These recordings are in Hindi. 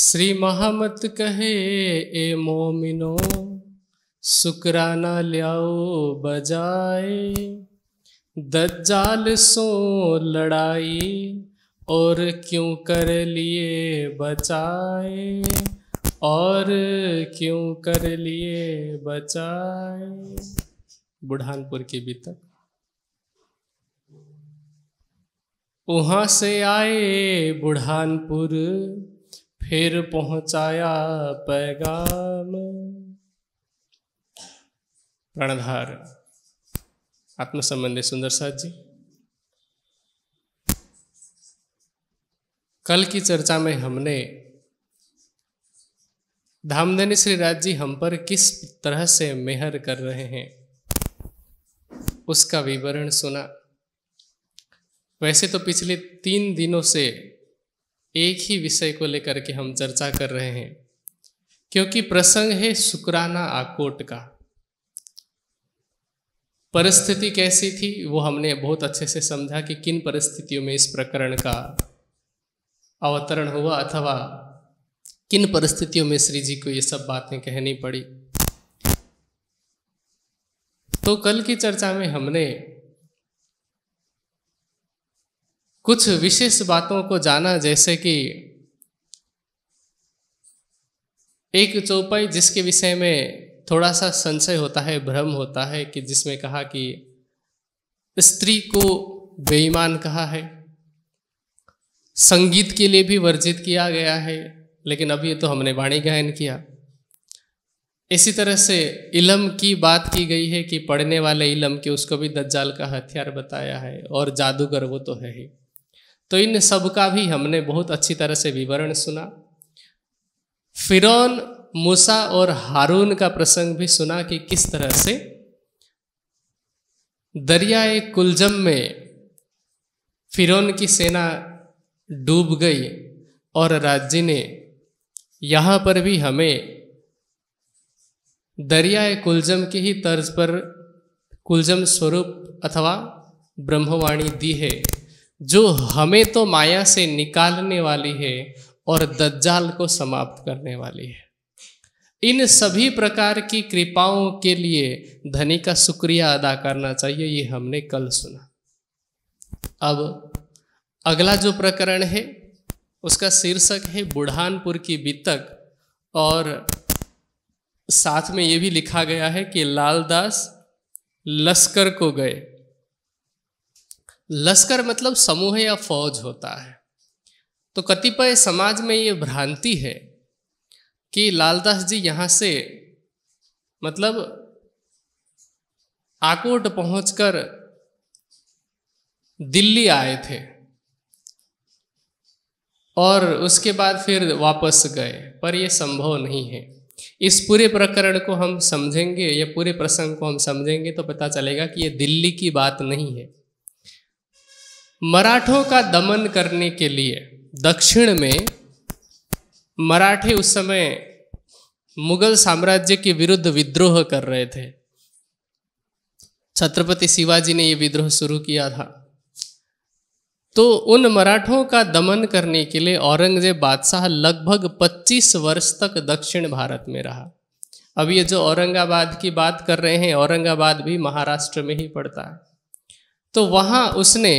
श्री महामत कहे ए मोमिनो शुकराना लियाओ बजाए दज्जाल सो लड़ाई और क्यों कर लिए बचाए और क्यों कर लिए बचाए बुढ़ानपुर के भीतर वहां से आए बुढ़ानपुर फिर पहुंचाया पैगाम प्रणधार आत्मसंबंधी सुंदर साहद जी कल की चर्चा में हमने धामधनी श्री राज जी हम पर किस तरह से मेहर कर रहे हैं उसका विवरण सुना वैसे तो पिछले तीन दिनों से एक ही विषय को लेकर के हम चर्चा कर रहे हैं क्योंकि प्रसंग है शुक्राना आकोट का परिस्थिति कैसी थी वो हमने बहुत अच्छे से समझा कि किन परिस्थितियों में इस प्रकरण का अवतरण हुआ अथवा किन परिस्थितियों में श्री जी को ये सब बातें कहनी पड़ी तो कल की चर्चा में हमने कुछ विशेष बातों को जाना जैसे कि एक चौपाई जिसके विषय में थोड़ा सा संशय होता है भ्रम होता है कि जिसमें कहा कि स्त्री को बेईमान कहा है संगीत के लिए भी वर्जित किया गया है लेकिन अभी तो हमने वाणी गायन किया इसी तरह से इलम की बात की गई है कि पढ़ने वाले इलम के उसको भी दज्जाल का हथियार बताया है और जादूगर वो तो है ही तो इन सब का भी हमने बहुत अच्छी तरह से विवरण सुना फिरौन मूसा और हारून का प्रसंग भी सुना कि किस तरह से दरियाए कुलजम में फिरौन की सेना डूब गई और राज्य ने यहाँ पर भी हमें दरियाए कुलजम की ही तर्ज पर कुलजम स्वरूप अथवा ब्रह्मवाणी दी है जो हमें तो माया से निकालने वाली है और दज्जाल को समाप्त करने वाली है इन सभी प्रकार की कृपाओं के लिए धनी का शुक्रिया अदा करना चाहिए ये हमने कल सुना अब अगला जो प्रकरण है उसका शीर्षक है बुढ़ानपुर की बीतक और साथ में ये भी लिखा गया है कि लालदास लश्कर को गए लश्कर मतलब समूह या फौज होता है तो कतिपय समाज में ये भ्रांति है कि लालदास जी यहाँ से मतलब आकोट पहुंचकर दिल्ली आए थे और उसके बाद फिर वापस गए पर यह संभव नहीं है इस पूरे प्रकरण को हम समझेंगे या पूरे प्रसंग को हम समझेंगे तो पता चलेगा कि ये दिल्ली की बात नहीं है मराठों का दमन करने के लिए दक्षिण में मराठे उस समय मुगल साम्राज्य के विरुद्ध विद्रोह कर रहे थे छत्रपति शिवाजी ने ये विद्रोह शुरू किया था तो उन मराठों का दमन करने के लिए औरंगजेब बादशाह लगभग 25 वर्ष तक दक्षिण भारत में रहा अब ये जो औरंगाबाद की बात कर रहे हैं औरंगाबाद भी महाराष्ट्र में ही पड़ता है तो वहाँ उसने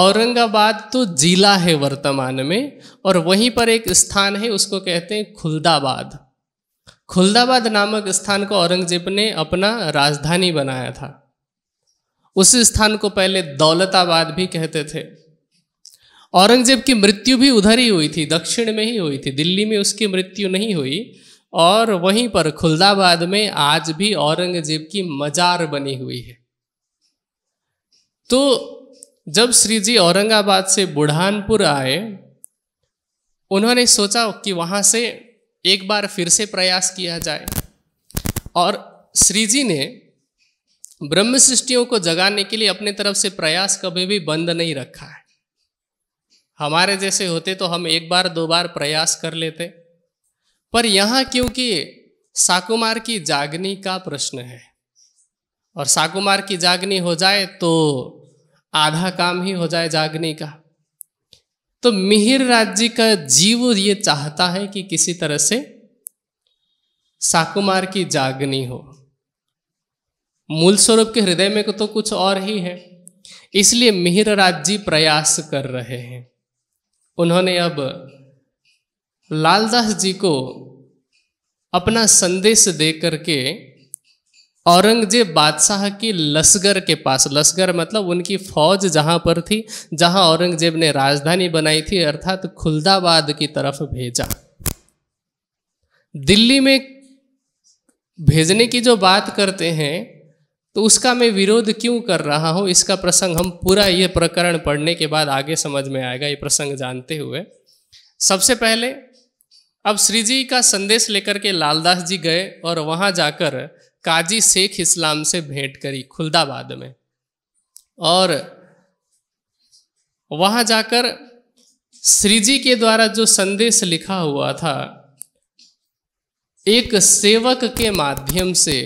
औरंगाबाद तो जिला है वर्तमान में और वहीं पर एक स्थान है उसको कहते हैं खुल्दाबाद खुल्दाबाद नामक स्थान को औरंगजेब ने अपना राजधानी बनाया था उस स्थान को पहले दौलताबाद भी कहते थे औरंगजेब की मृत्यु भी उधर ही हुई थी दक्षिण में ही हुई थी दिल्ली में उसकी मृत्यु नहीं हुई और वहीं पर खुलदाबाद में आज भी औरंगजेब की मजार बनी हुई है तो जब श्री जी औरंगाबाद से बुढ़ानपुर आए उन्होंने सोचा कि वहाँ से एक बार फिर से प्रयास किया जाए और श्री जी ने ब्रह्म सृष्टियों को जगाने के लिए अपने तरफ से प्रयास कभी भी बंद नहीं रखा है हमारे जैसे होते तो हम एक बार दो बार प्रयास कर लेते पर यहाँ क्योंकि साकुमार की जागनी का प्रश्न है और साकुमार की जागनी हो जाए तो आधा काम ही हो जाए जागने का तो मिहिर राज्य का जीव ये चाहता है कि किसी तरह से साकुमार की जागनी हो मूल स्वरूप के हृदय में तो कुछ और ही है इसलिए मिहिर राज्य प्रयास कर रहे हैं उन्होंने अब लालदास जी को अपना संदेश दे करके औरंगजेब बादशाह की लश्कर के पास लश्कर मतलब उनकी फौज जहाँ पर थी जहाँ औरंगजेब ने राजधानी बनाई थी अर्थात खुलदाबाद की तरफ भेजा दिल्ली में भेजने की जो बात करते हैं तो उसका मैं विरोध क्यों कर रहा हूँ इसका प्रसंग हम पूरा ये प्रकरण पढ़ने के बाद आगे समझ में आएगा ये प्रसंग जानते हुए सबसे पहले अब श्री जी का संदेश लेकर के लालदास जी गए और वहाँ जाकर काजी शेख इस्लाम से भेंट करी खुलदाबाद में और वहाँ जाकर श्री जी के द्वारा जो संदेश लिखा हुआ था एक सेवक के माध्यम से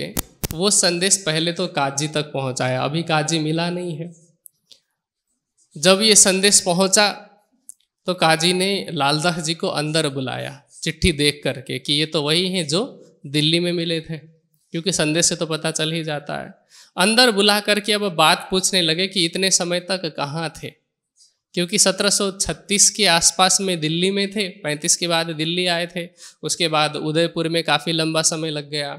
वो संदेश पहले तो काजी तक पहुंचाया अभी काजी मिला नहीं है जब ये संदेश पहुंचा तो काजी ने लालदास जी को अंदर बुलाया चिट्ठी देख करके कि ये तो वही हैं जो दिल्ली में मिले थे क्योंकि संदेश से तो पता चल ही जाता है अंदर बुला करके अब बात पूछने लगे कि इतने समय तक कहाँ थे क्योंकि 1736 के आसपास में दिल्ली में थे 35 के बाद दिल्ली आए थे उसके बाद उदयपुर में काफ़ी लंबा समय लग गया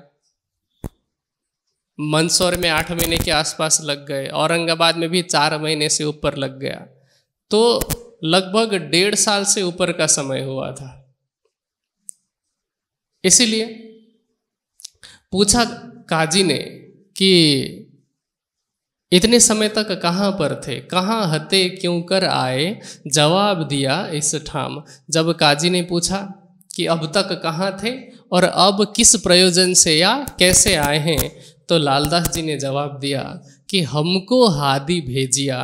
मंदसौर में आठ महीने के आसपास लग गए औरंगाबाद में भी चार महीने से ऊपर लग गया तो लगभग डेढ़ साल से ऊपर का समय हुआ था इसीलिए पूछा काजी ने कि इतने समय तक कहाँ पर थे कहाँ हते क्यों कर आए जवाब दिया इस ठाम जब काजी ने पूछा कि अब तक कहाँ थे और अब किस प्रयोजन से या कैसे आए हैं तो लालदास जी ने जवाब दिया कि हमको हादी भेजिया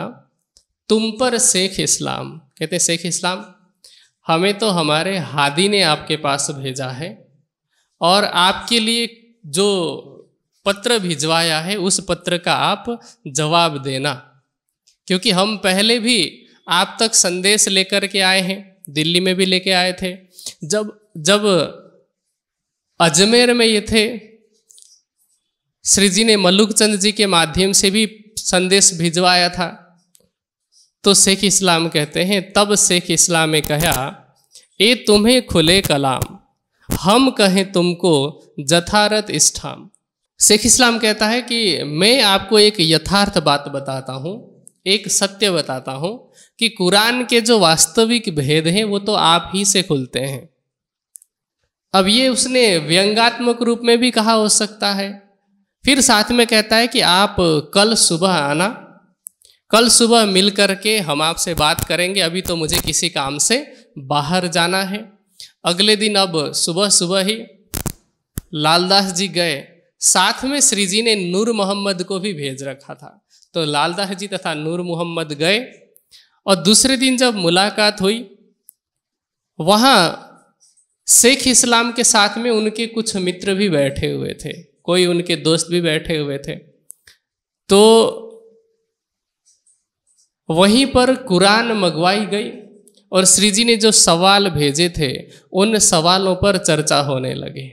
तुम पर शेख इस्लाम कहते शेख इस्लाम हमें तो हमारे हादी ने आपके पास भेजा है और आपके लिए जो पत्र भिजवाया है उस पत्र का आप जवाब देना क्योंकि हम पहले भी आप तक संदेश लेकर के आए हैं दिल्ली में भी लेके आए थे जब जब अजमेर में ये थे श्री जी ने मल्लुकचंद जी के माध्यम से भी संदेश भिजवाया था तो शेख इस्लाम कहते हैं तब शेख इस्लाम ने कहा ए तुम्हें खुले कलाम हम कहें तुमको जथारथ स्थान शेख इस्लाम कहता है कि मैं आपको एक यथार्थ बात बताता हूँ एक सत्य बताता हूँ कि कुरान के जो वास्तविक भेद हैं वो तो आप ही से खुलते हैं अब ये उसने व्यंगात्मक रूप में भी कहा हो सकता है फिर साथ में कहता है कि आप कल सुबह आना कल सुबह मिल करके के हम आपसे बात करेंगे अभी तो मुझे किसी काम से बाहर जाना है अगले दिन अब सुबह सुबह ही लालदास जी गए साथ में श्री जी ने नूर मोहम्मद को भी भेज रखा था तो लालदास जी तथा नूर मोहम्मद गए और दूसरे दिन जब मुलाकात हुई वहाँ शेख इस्लाम के साथ में उनके कुछ मित्र भी बैठे हुए थे कोई उनके दोस्त भी बैठे हुए थे तो वहीं पर कुरान मंगवाई गई और श्री जी ने जो सवाल भेजे थे उन सवालों पर चर्चा होने लगे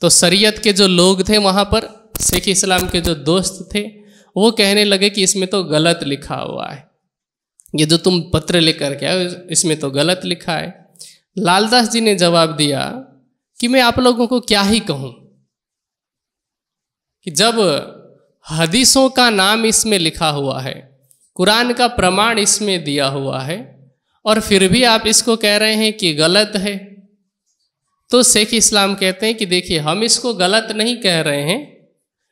तो शरीयत के जो लोग थे वहाँ पर शेख इस्लाम के जो दोस्त थे वो कहने लगे कि इसमें तो गलत लिखा हुआ है ये जो तुम पत्र लेकर के आए इसमें तो गलत लिखा है लालदास जी ने जवाब दिया कि मैं आप लोगों को क्या ही कहूँ कि जब हदीसों का नाम इसमें लिखा हुआ है कुरान का प्रमाण इसमें दिया हुआ है और फिर भी आप इसको कह रहे हैं कि गलत है तो शेख इस्लाम कहते हैं कि देखिए हम इसको गलत नहीं कह रहे हैं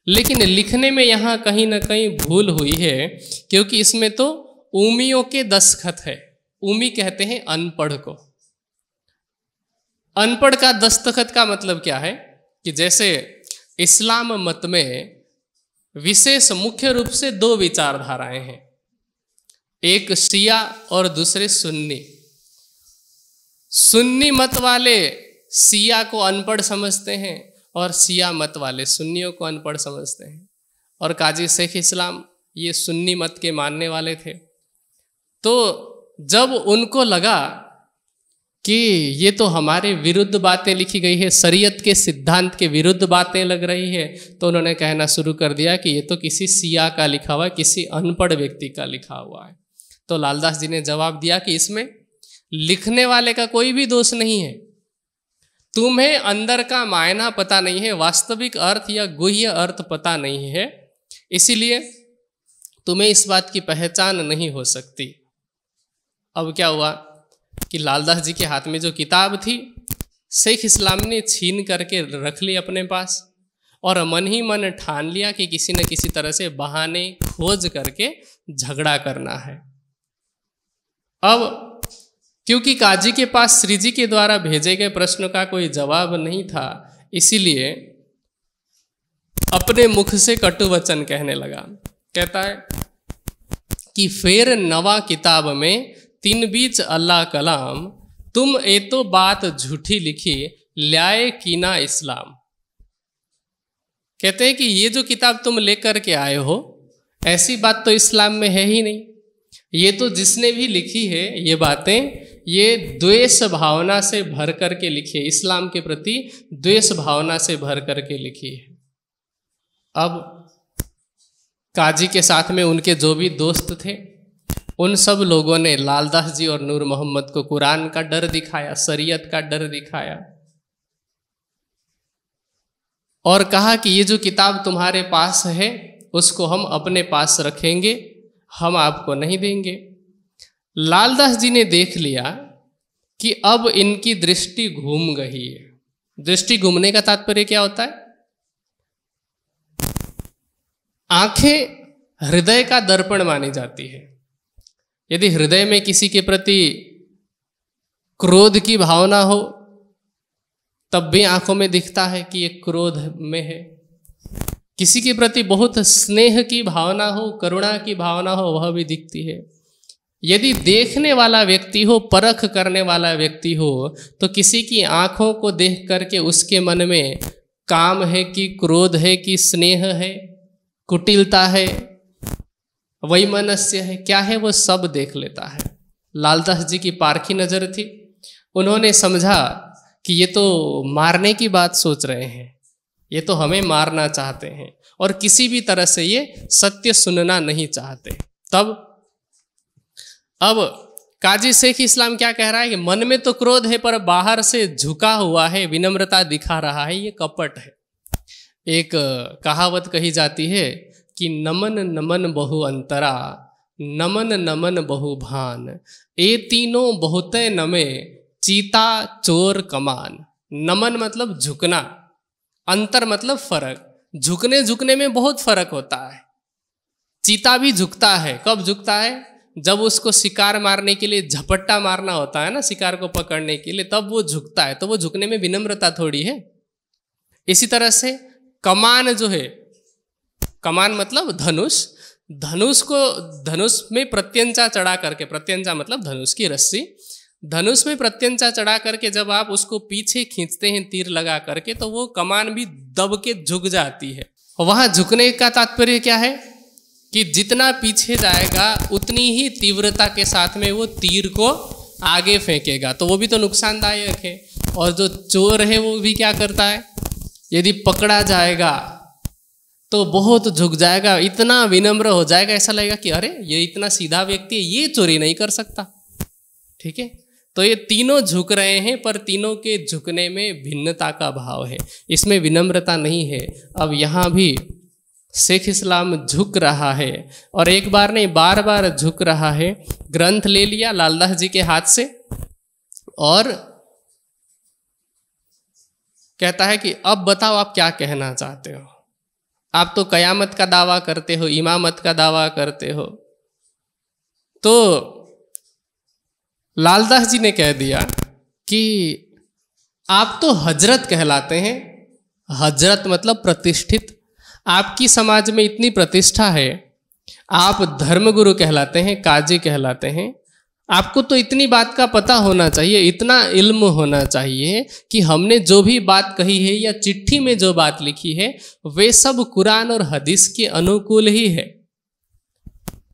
लेकिन लिखने में यहाँ कहीं ना कहीं भूल हुई है क्योंकि इसमें तो उमियों के दस्तखत है उमी कहते हैं अनपढ़ को अनपढ़ का दस्तखत का मतलब क्या है कि जैसे इस्लाम मत में विशेष मुख्य रूप से दो विचारधाराएं हैं एक सिया और दूसरे सुन्नी सुन्नी मत वाले सिया को अनपढ़ समझते हैं और सिया मत वाले सुन्नियों को अनपढ़ समझते हैं और काजी शेख इस्लाम ये सुन्नी मत के मानने वाले थे तो जब उनको लगा कि ये तो हमारे विरुद्ध बातें लिखी गई है शरीयत के सिद्धांत के विरुद्ध बातें लग रही है तो उन्होंने कहना शुरू कर दिया कि ये तो किसी सिया का लिखा हुआ है किसी अनपढ़ व्यक्ति का लिखा हुआ है तो लालदास जी ने जवाब दिया कि इसमें लिखने वाले का कोई भी दोष नहीं है तुम्हें अंदर का मायना पता नहीं है वास्तविक अर्थ या गुह्य अर्थ पता नहीं है इसीलिए तुम्हें इस बात की पहचान नहीं हो सकती अब क्या हुआ कि लालदास जी के हाथ में जो किताब थी शेख इस्लाम ने छीन करके रख ली अपने पास और मन ही मन ठान लिया कि किसी न किसी तरह से बहाने खोज करके झगड़ा करना है अब क्योंकि काजी के पास श्री जी के द्वारा भेजे गए प्रश्न का कोई जवाब नहीं था इसीलिए अपने मुख से कटु वचन कहने लगा कहता है कि फेर नवा किताब में तीन बीच अल्लाह कलाम तुम ए तो बात झूठी लिखी ल्याए कीना इस्लाम कहते हैं कि ये जो किताब तुम लेकर के आए हो ऐसी बात तो इस्लाम में है ही नहीं ये तो जिसने भी लिखी है ये बातें ये द्वेष भावना से भर करके लिखी है इस्लाम के प्रति द्वेष भावना से भर करके लिखी है अब काजी के साथ में उनके जो भी दोस्त थे उन सब लोगों ने लालदास जी और नूर मोहम्मद को कुरान का डर दिखाया शरीयत का डर दिखाया और कहा कि ये जो किताब तुम्हारे पास है उसको हम अपने पास रखेंगे हम आपको नहीं देंगे लालदास जी ने देख लिया कि अब इनकी दृष्टि घूम गई है दृष्टि घूमने का तात्पर्य क्या होता है आंखें हृदय का दर्पण मानी जाती है यदि हृदय में किसी के प्रति क्रोध की भावना हो तब भी आंखों में दिखता है कि ये क्रोध में है किसी के प्रति बहुत स्नेह की भावना हो करुणा की भावना हो वह भी दिखती है यदि देखने वाला व्यक्ति हो परख करने वाला व्यक्ति हो तो किसी की आंखों को देख करके उसके मन में काम है कि क्रोध है कि स्नेह है कुटिलता है वैमनस्य है क्या है वो सब देख लेता है लालदास जी की पारखी नज़र थी उन्होंने समझा कि ये तो मारने की बात सोच रहे हैं ये तो हमें मारना चाहते हैं और किसी भी तरह से ये सत्य सुनना नहीं चाहते तब अब काजी शेख इस्लाम क्या कह रहा है कि मन में तो क्रोध है पर बाहर से झुका हुआ है विनम्रता दिखा रहा है ये कपट है एक कहावत कही जाती है कि नमन नमन बहु अंतरा नमन नमन बहु भान ए तीनों बहुते नमे चीता चोर कमान नमन मतलब झुकना अंतर मतलब फर्क झुकने झुकने में बहुत फर्क होता है चीता भी झुकता है कब झुकता है जब उसको शिकार मारने के लिए झपट्टा मारना होता है ना शिकार को पकड़ने के लिए तब वो झुकता है तो वो झुकने में विनम्रता थोड़ी है इसी तरह से कमान जो है कमान मतलब धनुष धनुष को धनुष में प्रत्यंचा चढ़ा करके प्रत्यंचा मतलब धनुष की रस्सी धनुष में प्रत्यंचा चढ़ा करके जब आप उसको पीछे खींचते हैं तीर लगा करके तो वो कमान भी दब के झुक जाती है वहां झुकने का तात्पर्य क्या है कि जितना पीछे जाएगा उतनी ही तीव्रता के साथ में वो तीर को आगे फेंकेगा तो वो भी तो नुकसानदायक है और जो चोर है वो भी क्या करता है यदि पकड़ा जाएगा तो बहुत झुक जाएगा इतना विनम्र हो जाएगा ऐसा लगेगा कि अरे ये इतना सीधा व्यक्ति है ये चोरी नहीं कर सकता ठीक है तो ये तीनों झुक रहे हैं पर तीनों के झुकने में भिन्नता का भाव है इसमें विनम्रता नहीं है अब यहाँ भी शेख इस्लाम झुक रहा है और एक बार नहीं बार बार झुक रहा है ग्रंथ ले लिया लालदास जी के हाथ से और कहता है कि अब बताओ आप क्या कहना चाहते हो आप तो कयामत का दावा करते हो इमामत का दावा करते हो तो लालदास जी ने कह दिया कि आप तो हजरत कहलाते हैं हजरत मतलब प्रतिष्ठित आपकी समाज में इतनी प्रतिष्ठा है आप धर्मगुरु कहलाते हैं काजी कहलाते हैं आपको तो इतनी बात का पता होना चाहिए इतना इल्म होना चाहिए कि हमने जो भी बात कही है या चिट्ठी में जो बात लिखी है वे सब कुरान और हदीस के अनुकूल ही है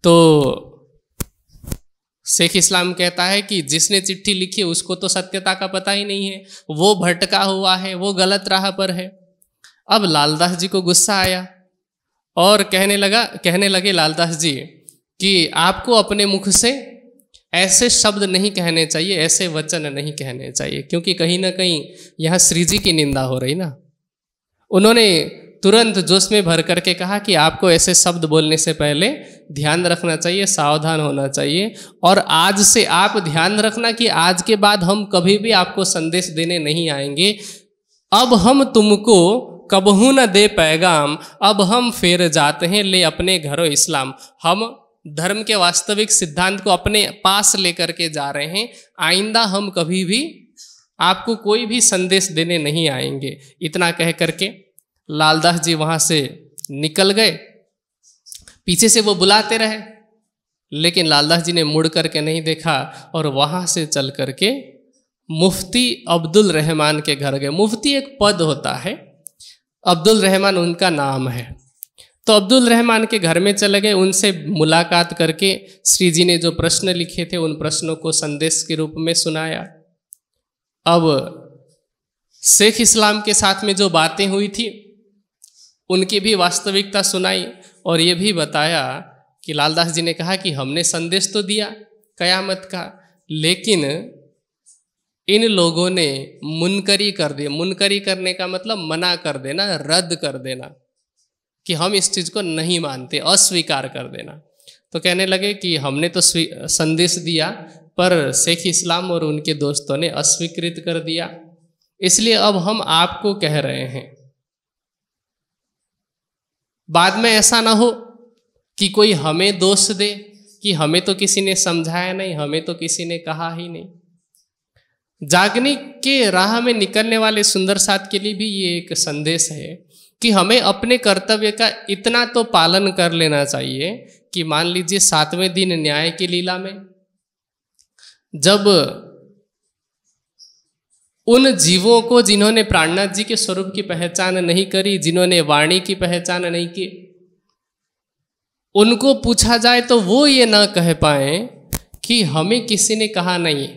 तो शेख इस्लाम कहता है कि जिसने चिट्ठी लिखी उसको तो सत्यता का पता ही नहीं है वो भटका हुआ है वो गलत राह पर है अब लालदास जी को गुस्सा आया और कहने लगा कहने लगे लालदास जी कि आपको अपने मुख से ऐसे शब्द नहीं कहने चाहिए ऐसे वचन नहीं कहने चाहिए क्योंकि कहीं ना कहीं यहाँ श्री जी की निंदा हो रही ना उन्होंने तुरंत जोश में भर करके कहा कि आपको ऐसे शब्द बोलने से पहले ध्यान रखना चाहिए सावधान होना चाहिए और आज से आप ध्यान रखना कि आज के बाद हम कभी भी आपको संदेश देने नहीं आएंगे अब हम तुमको कबहू न दे पैगाम अब हम फिर जाते हैं ले अपने घरों इस्लाम हम धर्म के वास्तविक सिद्धांत को अपने पास लेकर के जा रहे हैं आइंदा हम कभी भी आपको कोई भी संदेश देने नहीं आएंगे इतना कह करके लालदास जी वहाँ से निकल गए पीछे से वो बुलाते रहे लेकिन लालदास जी ने मुड़ करके नहीं देखा और वहाँ से चल करके मुफ्ती अब्दुल रहमान के घर गए मुफ्ती एक पद होता है अब्दुल रहमान उनका नाम है तो अब्दुल रहमान के घर में चले गए उनसे मुलाकात करके श्री जी ने जो प्रश्न लिखे थे उन प्रश्नों को संदेश के रूप में सुनाया अब शेख इस्लाम के साथ में जो बातें हुई थी उनकी भी वास्तविकता सुनाई और ये भी बताया कि लालदास जी ने कहा कि हमने संदेश तो दिया कयामत का लेकिन इन लोगों ने मुनकरी कर दिया मुनकरी करने का मतलब मना कर देना रद्द कर देना कि हम इस चीज़ को नहीं मानते अस्वीकार कर देना तो कहने लगे कि हमने तो संदेश दिया पर शेख इस्लाम और उनके दोस्तों ने अस्वीकृत कर दिया इसलिए अब हम आपको कह रहे हैं बाद में ऐसा ना हो कि कोई हमें दोष दे कि हमें तो किसी ने समझाया नहीं हमें तो किसी ने कहा ही नहीं जागने के राह में निकलने वाले सुंदर साथ के लिए भी ये एक संदेश है कि हमें अपने कर्तव्य का इतना तो पालन कर लेना चाहिए कि मान लीजिए सातवें दिन न्याय की लीला में जब उन जीवों को जिन्होंने प्राणनाथ जी के स्वरूप की पहचान नहीं करी जिन्होंने वाणी की पहचान नहीं की उनको पूछा जाए तो वो ये ना कह पाए कि हमें किसी ने कहा नहीं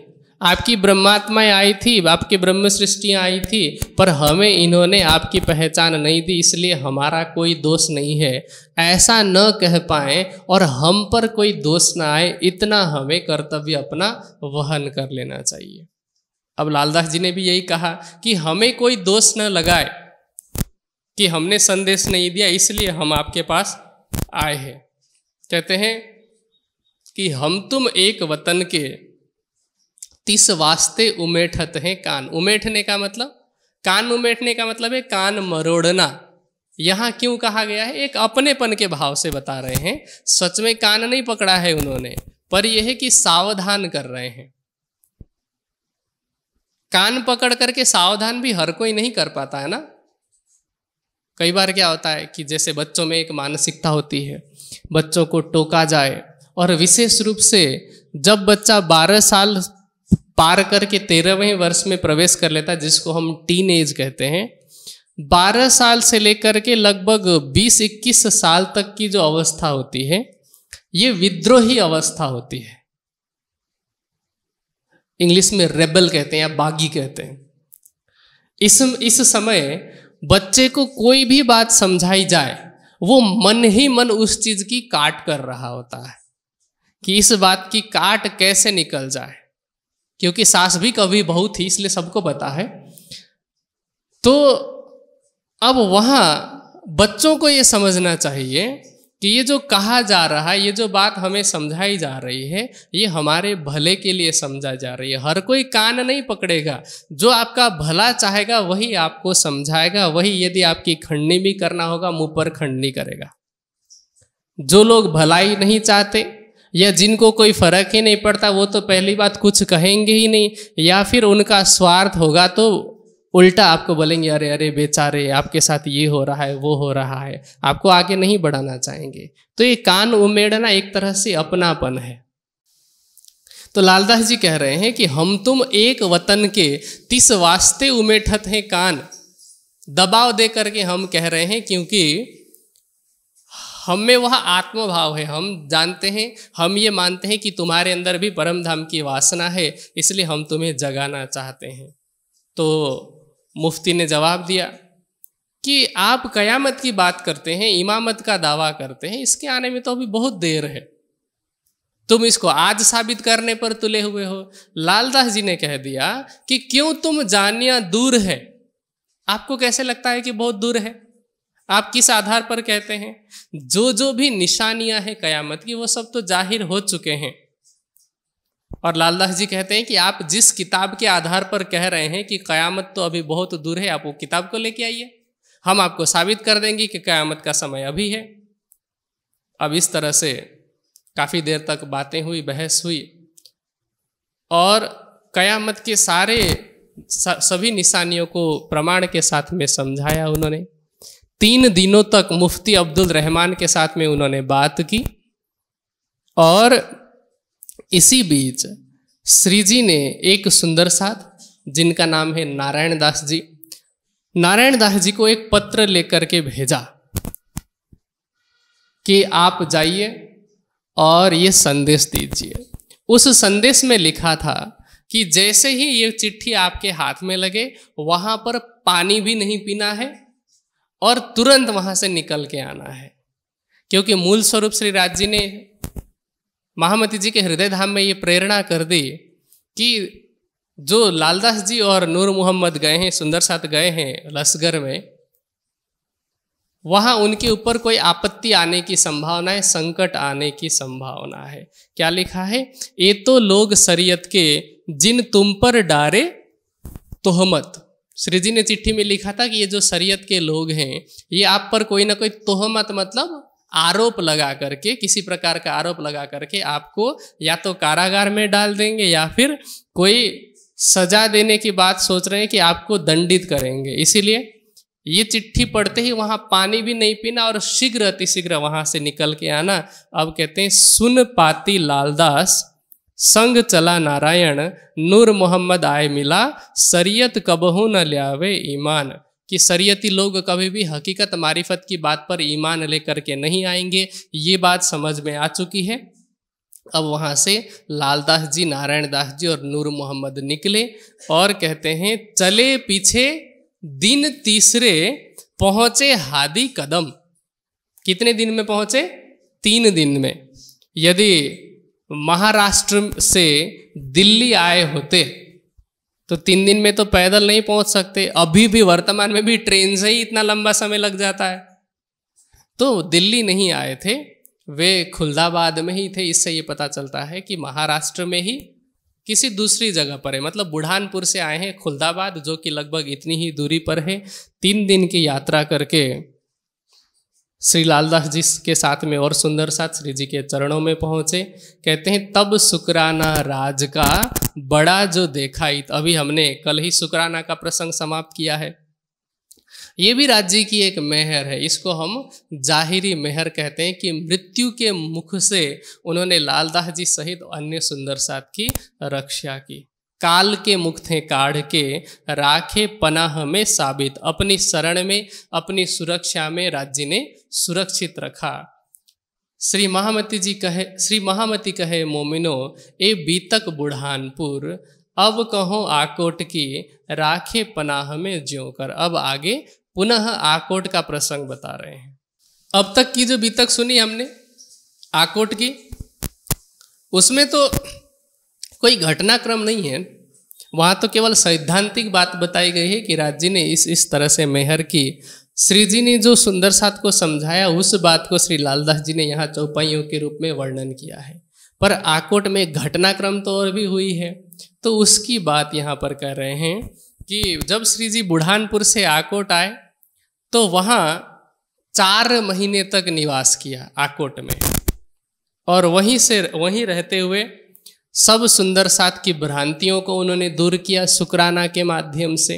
आपकी ब्रह्मात्माएं आई थी आपकी ब्रह्म सृष्टियां आई थी पर हमें इन्होंने आपकी पहचान नहीं दी इसलिए हमारा कोई दोष नहीं है ऐसा न कह पाए और हम पर कोई दोष ना आए इतना हमें कर्तव्य अपना वहन कर लेना चाहिए अब लालदास जी ने भी यही कहा कि हमें कोई दोष न लगाए कि हमने संदेश नहीं दिया इसलिए हम आपके पास आए हैं कहते हैं कि हम तुम एक वतन के तिस वास्ते उमेठत हैं कान उमेठने का मतलब कान उमेठने का मतलब है कान मरोड़ना यहाँ क्यों कहा गया है एक अपनेपन के भाव से बता रहे हैं सच में कान नहीं पकड़ा है उन्होंने पर यह है कि सावधान कर रहे हैं कान पकड़ करके सावधान भी हर कोई नहीं कर पाता है ना कई बार क्या होता है कि जैसे बच्चों में एक मानसिकता होती है बच्चों को टोका जाए और विशेष रूप से जब बच्चा 12 साल पार करके तेरहवें वर्ष में प्रवेश कर लेता है जिसको हम टीन एज कहते हैं 12 साल से लेकर के लगभग 20-21 साल तक की जो अवस्था होती है ये विद्रोही अवस्था होती है इंग्लिश में रेबल कहते हैं या बागी कहते हैं इस इस समय बच्चे को कोई भी बात समझाई जाए वो मन ही मन उस चीज की काट कर रहा होता है कि इस बात की काट कैसे निकल जाए क्योंकि सास भी कभी बहुत थी इसलिए सबको पता है तो अब वहाँ बच्चों को ये समझना चाहिए कि ये जो कहा जा रहा है ये जो बात हमें समझाई जा रही है ये हमारे भले के लिए समझा जा रही है हर कोई कान नहीं पकड़ेगा जो आपका भला चाहेगा वही आपको समझाएगा वही यदि आपकी खंडनी भी करना होगा मुंह पर खंडनी करेगा जो लोग भलाई नहीं चाहते या जिनको कोई फर्क ही नहीं पड़ता वो तो पहली बात कुछ कहेंगे ही नहीं या फिर उनका स्वार्थ होगा तो उल्टा आपको बोलेंगे अरे अरे बेचारे आपके साथ ये हो रहा है वो हो रहा है आपको आगे नहीं बढ़ाना चाहेंगे तो ये कान उमेड़ना एक तरह से अपनापन है तो लालदास जी कह रहे हैं कि हम तुम एक वतन के तीस वास्ते उमेठत हैं कान दबाव दे करके हम कह रहे हैं क्योंकि हम में वह आत्मभाव है हम जानते हैं हम ये मानते हैं कि तुम्हारे अंदर भी परम धाम की वासना है इसलिए हम तुम्हें जगाना चाहते हैं तो मुफ्ती ने जवाब दिया कि आप कयामत की बात करते हैं इमामत का दावा करते हैं इसके आने में तो अभी बहुत देर है तुम इसको आज साबित करने पर तुले हुए हो लालदास जी ने कह दिया कि क्यों तुम जानिया दूर है आपको कैसे लगता है कि बहुत दूर है आप किस आधार पर कहते हैं जो जो भी निशानियां हैं कयामत की वो सब तो जाहिर हो चुके हैं और लालदास जी कहते हैं कि आप जिस किताब के आधार पर कह रहे हैं कि क़यामत तो अभी बहुत दूर है आप वो किताब को लेके आइए हम आपको साबित कर देंगे कि क़यामत का समय अभी है अब इस तरह से काफ़ी देर तक बातें हुई बहस हुई और क़यामत के सारे सभी निशानियों को प्रमाण के साथ में समझाया उन्होंने तीन दिनों तक मुफ्ती अब्दुल रहमान के साथ में उन्होंने बात की और इसी बीच श्री जी ने एक सुंदर साथ जिनका नाम है नारायण दास जी नारायण दास जी को एक पत्र लेकर के भेजा कि आप जाइए और ये संदेश दीजिए उस संदेश में लिखा था कि जैसे ही ये चिट्ठी आपके हाथ में लगे वहां पर पानी भी नहीं पीना है और तुरंत वहां से निकल के आना है क्योंकि मूल स्वरूप श्री राज जी ने महामती जी के हृदय धाम में ये प्रेरणा कर दी कि जो लालदास जी और नूर मोहम्मद गए हैं सुंदर साथ गए हैं लश्कर में वहाँ उनके ऊपर कोई आपत्ति आने की संभावना है संकट आने की संभावना है क्या लिखा है ये तो लोग शरीयत के जिन तुम पर डारे तोहमत श्री जी ने चिट्ठी में लिखा था कि ये जो शरीयत के लोग हैं ये आप पर कोई ना कोई तोहमत मतलब आरोप लगा करके किसी प्रकार का आरोप लगा करके आपको या तो कारागार में डाल देंगे या फिर कोई सजा देने की बात सोच रहे हैं कि आपको दंडित करेंगे इसीलिए ये चिट्ठी पढ़ते ही वहाँ पानी भी नहीं पीना और शीघ्र अतिशीघ्र वहाँ से निकल के आना अब कहते हैं सुन पाती लालदास संग चला नारायण नूर मोहम्मद आए मिला सरियत कबहू न लियावे ईमान कि शरीयती लोग कभी भी हकीकत मारिफत की बात पर ईमान लेकर के नहीं आएंगे ये बात समझ में आ चुकी है अब वहाँ से लालदास जी नारायण दास जी और नूर मोहम्मद निकले और कहते हैं चले पीछे दिन तीसरे पहुँचे हादी कदम कितने दिन में पहुँचे तीन दिन में यदि महाराष्ट्र से दिल्ली आए होते तो तीन दिन में तो पैदल नहीं पहुंच सकते अभी भी वर्तमान में भी ट्रेन से ही इतना लंबा समय लग जाता है तो दिल्ली नहीं आए थे वे खुल्दाबाद में ही थे इससे ये पता चलता है कि महाराष्ट्र में ही किसी दूसरी जगह पर है मतलब बुढ़ानपुर से आए हैं खुल्दाबाद जो कि लगभग इतनी ही दूरी पर है तीन दिन की यात्रा करके श्री लालदास जी के साथ में और सुंदर साथ श्री जी के चरणों में पहुंचे कहते हैं तब सुकराना राज का बड़ा जो देखा ही अभी हमने कल ही सुकराना का प्रसंग समाप्त किया है ये भी राज्य की एक मेहर है इसको हम जाहिरी मेहर कहते हैं कि मृत्यु के मुख से उन्होंने लालदास जी सहित अन्य सुंदर साथ की रक्षा की काल के मुख थे काढ़ के राखे पनाह में साबित अपनी शरण में अपनी सुरक्षा में राज्य ने सुरक्षित रखा श्री महामती जी कहे श्री महामती कहे मोमिनो ए बीतक बुढ़ानपुर अब कहो आकोट की राखे पनाह में ज्यो कर अब आगे पुनः आकोट का प्रसंग बता रहे हैं अब तक की जो बीतक सुनी हमने आकोट की उसमें तो कोई घटनाक्रम नहीं है वहाँ तो केवल सैद्धांतिक बात बताई गई है कि राज्य ने इस इस तरह से मेहर की श्री जी ने जो सुंदर साथ को समझाया उस बात को श्री लालदास जी ने यहाँ चौपाइयों के रूप में वर्णन किया है पर आकोट में घटनाक्रम तो और भी हुई है तो उसकी बात यहाँ पर कर रहे हैं कि जब श्री जी बुढ़ानपुर से आकोट आए तो वहाँ चार महीने तक निवास किया आकोट में और वहीं से वहीं रहते हुए सब सुंदर साथ की भ्रांतियों को उन्होंने दूर किया शुक्राना के माध्यम से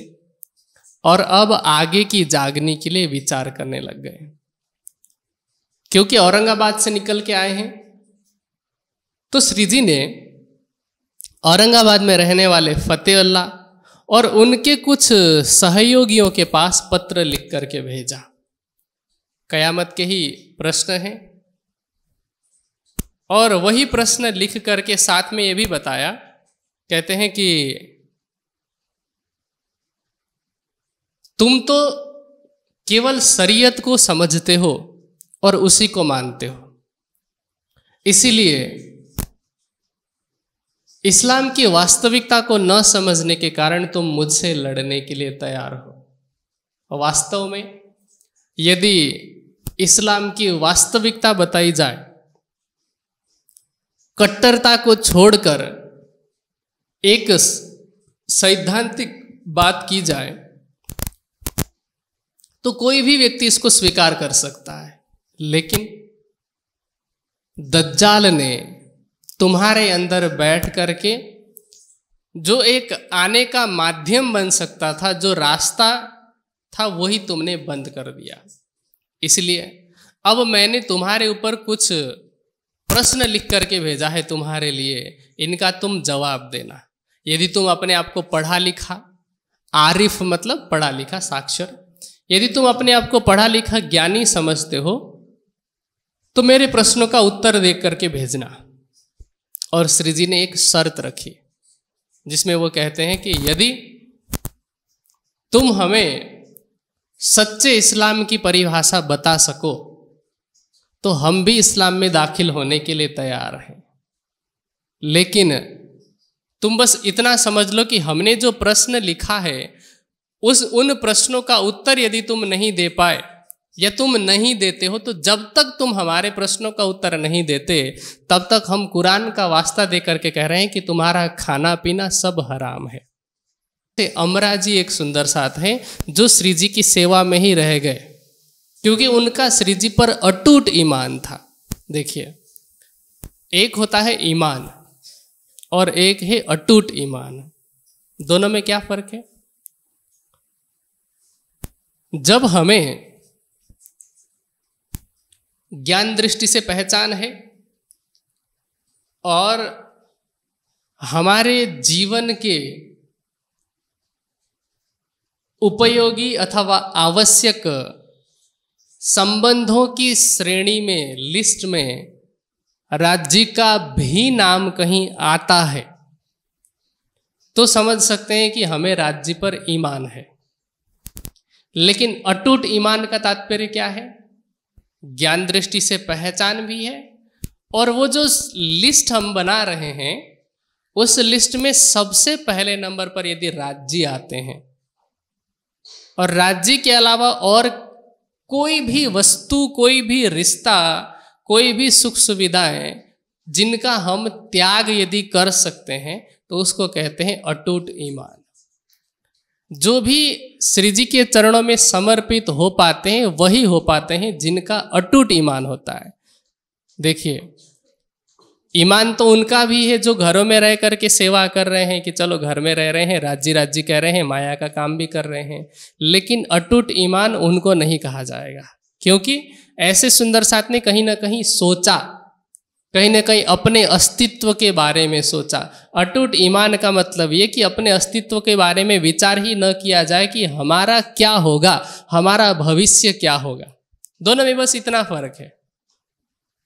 और अब आगे की जागनी के लिए विचार करने लग गए क्योंकि औरंगाबाद से निकल के आए हैं तो श्री जी ने औरंगाबाद में रहने वाले फतेहल्ला और उनके कुछ सहयोगियों के पास पत्र लिख करके भेजा कयामत के ही प्रश्न हैं और वही प्रश्न लिख करके साथ में ये भी बताया कहते हैं कि तुम तो केवल शरीयत को समझते हो और उसी को मानते हो इसीलिए इस्लाम की वास्तविकता को न समझने के कारण तुम मुझसे लड़ने के लिए तैयार हो वास्तव में यदि इस्लाम की वास्तविकता बताई जाए कट्टरता को छोड़कर एक सैद्धांतिक बात की जाए तो कोई भी व्यक्ति इसको स्वीकार कर सकता है लेकिन दज्जाल ने तुम्हारे अंदर बैठ करके जो एक आने का माध्यम बन सकता था जो रास्ता था वही तुमने बंद कर दिया इसलिए अब मैंने तुम्हारे ऊपर कुछ प्रश्न लिख करके भेजा है तुम्हारे लिए इनका तुम जवाब देना यदि तुम अपने आप को पढ़ा लिखा आरिफ मतलब पढ़ा लिखा साक्षर यदि तुम अपने आप को पढ़ा लिखा ज्ञानी समझते हो तो मेरे प्रश्नों का उत्तर देख करके भेजना और श्री जी ने एक शर्त रखी जिसमें वो कहते हैं कि यदि तुम हमें सच्चे इस्लाम की परिभाषा बता सको तो हम भी इस्लाम में दाखिल होने के लिए तैयार हैं लेकिन तुम बस इतना समझ लो कि हमने जो प्रश्न लिखा है उस उन प्रश्नों का उत्तर यदि तुम नहीं दे पाए या तुम नहीं देते हो तो जब तक तुम हमारे प्रश्नों का उत्तर नहीं देते तब तक हम कुरान का वास्ता दे करके कह रहे हैं कि तुम्हारा खाना पीना सब हराम है अमरा जी एक सुंदर साथ हैं जो श्री जी की सेवा में ही रह गए क्योंकि उनका श्रीजी पर अटूट ईमान था देखिए एक होता है ईमान और एक है अटूट ईमान दोनों में क्या फर्क है जब हमें ज्ञान दृष्टि से पहचान है और हमारे जीवन के उपयोगी अथवा आवश्यक संबंधों की श्रेणी में लिस्ट में राज्य का भी नाम कहीं आता है तो समझ सकते हैं कि हमें राज्य पर ईमान है लेकिन अटूट ईमान का तात्पर्य क्या है ज्ञान दृष्टि से पहचान भी है और वो जो लिस्ट हम बना रहे हैं उस लिस्ट में सबसे पहले नंबर पर यदि राज्य आते हैं और राज्य के अलावा और कोई भी वस्तु कोई भी रिश्ता कोई भी सुख सुविधाएं जिनका हम त्याग यदि कर सकते हैं तो उसको कहते हैं अटूट ईमान जो भी श्री जी के चरणों में समर्पित हो पाते हैं वही हो पाते हैं जिनका अटूट ईमान होता है देखिए ईमान तो उनका भी है जो घरों में रह करके सेवा कर रहे हैं कि चलो घर में रह रहे हैं राज्य राज्य कह रहे हैं माया का काम भी कर रहे हैं लेकिन अटूट ईमान उनको नहीं कहा जाएगा क्योंकि ऐसे सुंदर साथ ने कहीं ना कहीं सोचा कहीं ना कहीं अपने अस्तित्व के बारे में सोचा अटूट ईमान का मतलब ये कि अपने अस्तित्व के बारे में विचार ही न किया जाए कि हमारा क्या होगा हमारा भविष्य क्या होगा दोनों में बस इतना फर्क है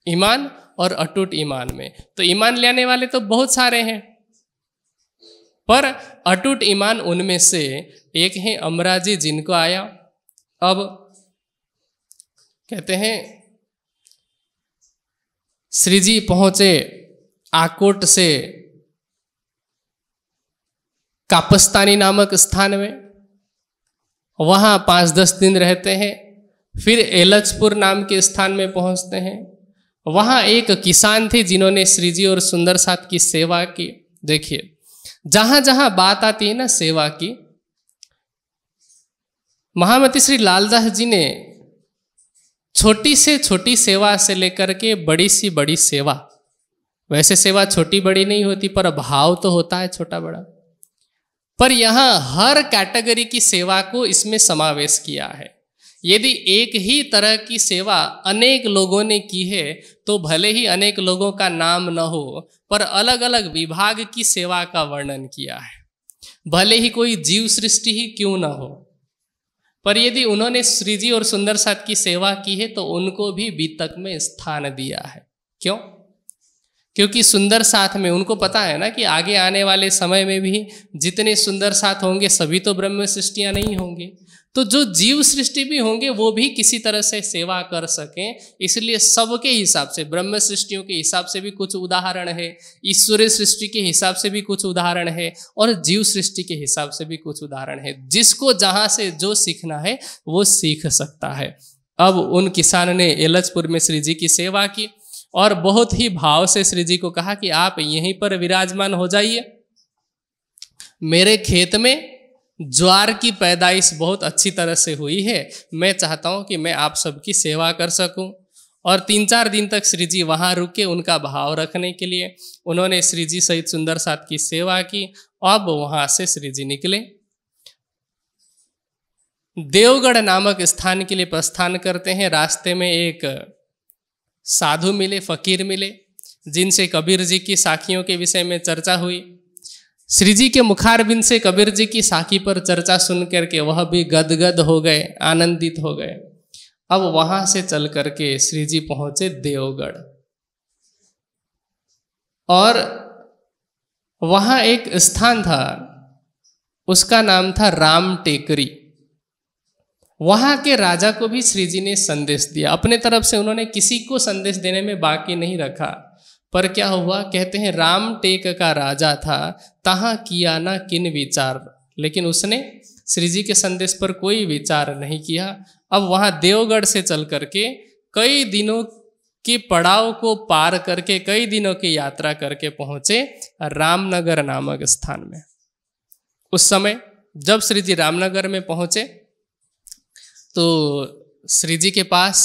ईमान और अटूट ईमान में तो ईमान लेने वाले तो बहुत सारे हैं पर अटूट ईमान उनमें से एक है अमराजी जिनको आया अब कहते हैं श्रीजी पहुंचे आकोट से कापस्तानी नामक स्थान में वहां पांच दस दिन रहते हैं फिर एलचपुर नाम के स्थान में पहुंचते हैं वहाँ एक किसान थे जिन्होंने श्रीजी और सुंदर साथ की सेवा की देखिए जहां जहां बात आती है ना सेवा की महामती श्री लालदास जी ने छोटी से छोटी सेवा से लेकर के बड़ी सी बड़ी सेवा वैसे सेवा छोटी बड़ी नहीं होती पर भाव तो होता है छोटा बड़ा पर यहाँ हर कैटेगरी की सेवा को इसमें समावेश किया है यदि एक ही तरह की सेवा अनेक लोगों ने की है तो भले ही अनेक लोगों का नाम न हो पर अलग अलग विभाग की सेवा का वर्णन किया है भले ही कोई जीव सृष्टि ही क्यों न हो पर यदि उन्होंने श्रीजी और सुंदर साथ की सेवा की है तो उनको भी बीतक में स्थान दिया है क्यों क्योंकि सुंदर साथ में उनको पता है ना कि आगे आने वाले समय में भी जितने सुंदर साथ होंगे सभी तो ब्रह्म सृष्टियां नहीं होंगी तो जो जीव सृष्टि भी होंगे वो भी किसी तरह से सेवा कर सकें इसलिए सबके हिसाब से ब्रह्म सृष्टियों के हिसाब से भी कुछ उदाहरण है ईश्वरीय सृष्टि के हिसाब से भी कुछ उदाहरण है और जीव सृष्टि के हिसाब से भी कुछ उदाहरण है जिसको जहाँ से जो सीखना है वो सीख सकता है अब उन किसान ने एलचपुर में श्री जी की सेवा की और बहुत ही भाव से श्री जी को कहा कि आप यहीं पर विराजमान हो जाइए मेरे खेत में ज्वार की पैदाइश बहुत अच्छी तरह से हुई है मैं चाहता हूँ कि मैं आप सबकी सेवा कर सकूँ और तीन चार दिन तक श्री जी वहाँ रुके उनका भाव रखने के लिए उन्होंने श्री जी सहित सुंदर साथ की सेवा की अब वहाँ से श्री जी निकले देवगढ़ नामक स्थान के लिए प्रस्थान करते हैं रास्ते में एक साधु मिले फकीर मिले जिनसे कबीर जी की साखियों के विषय में चर्चा हुई श्री जी के मुखारबिंद से कबीर जी की साखी पर चर्चा सुन करके वह भी गदगद हो गए आनंदित हो गए अब वहां से चल करके श्री जी पहुंचे देवगढ़ और वहां एक स्थान था उसका नाम था राम टेकरी वहां के राजा को भी श्री जी ने संदेश दिया अपने तरफ से उन्होंने किसी को संदेश देने में बाकी नहीं रखा पर क्या हुआ कहते हैं राम टेक का राजा था तहाँ किया ना किन विचार लेकिन उसने श्री जी के संदेश पर कोई विचार नहीं किया अब वहाँ देवगढ़ से चल करके कई दिनों के पड़ाव को पार करके कई दिनों की यात्रा करके पहुँचे रामनगर नामक स्थान में उस समय जब श्री जी रामनगर में पहुँचे तो श्री जी के पास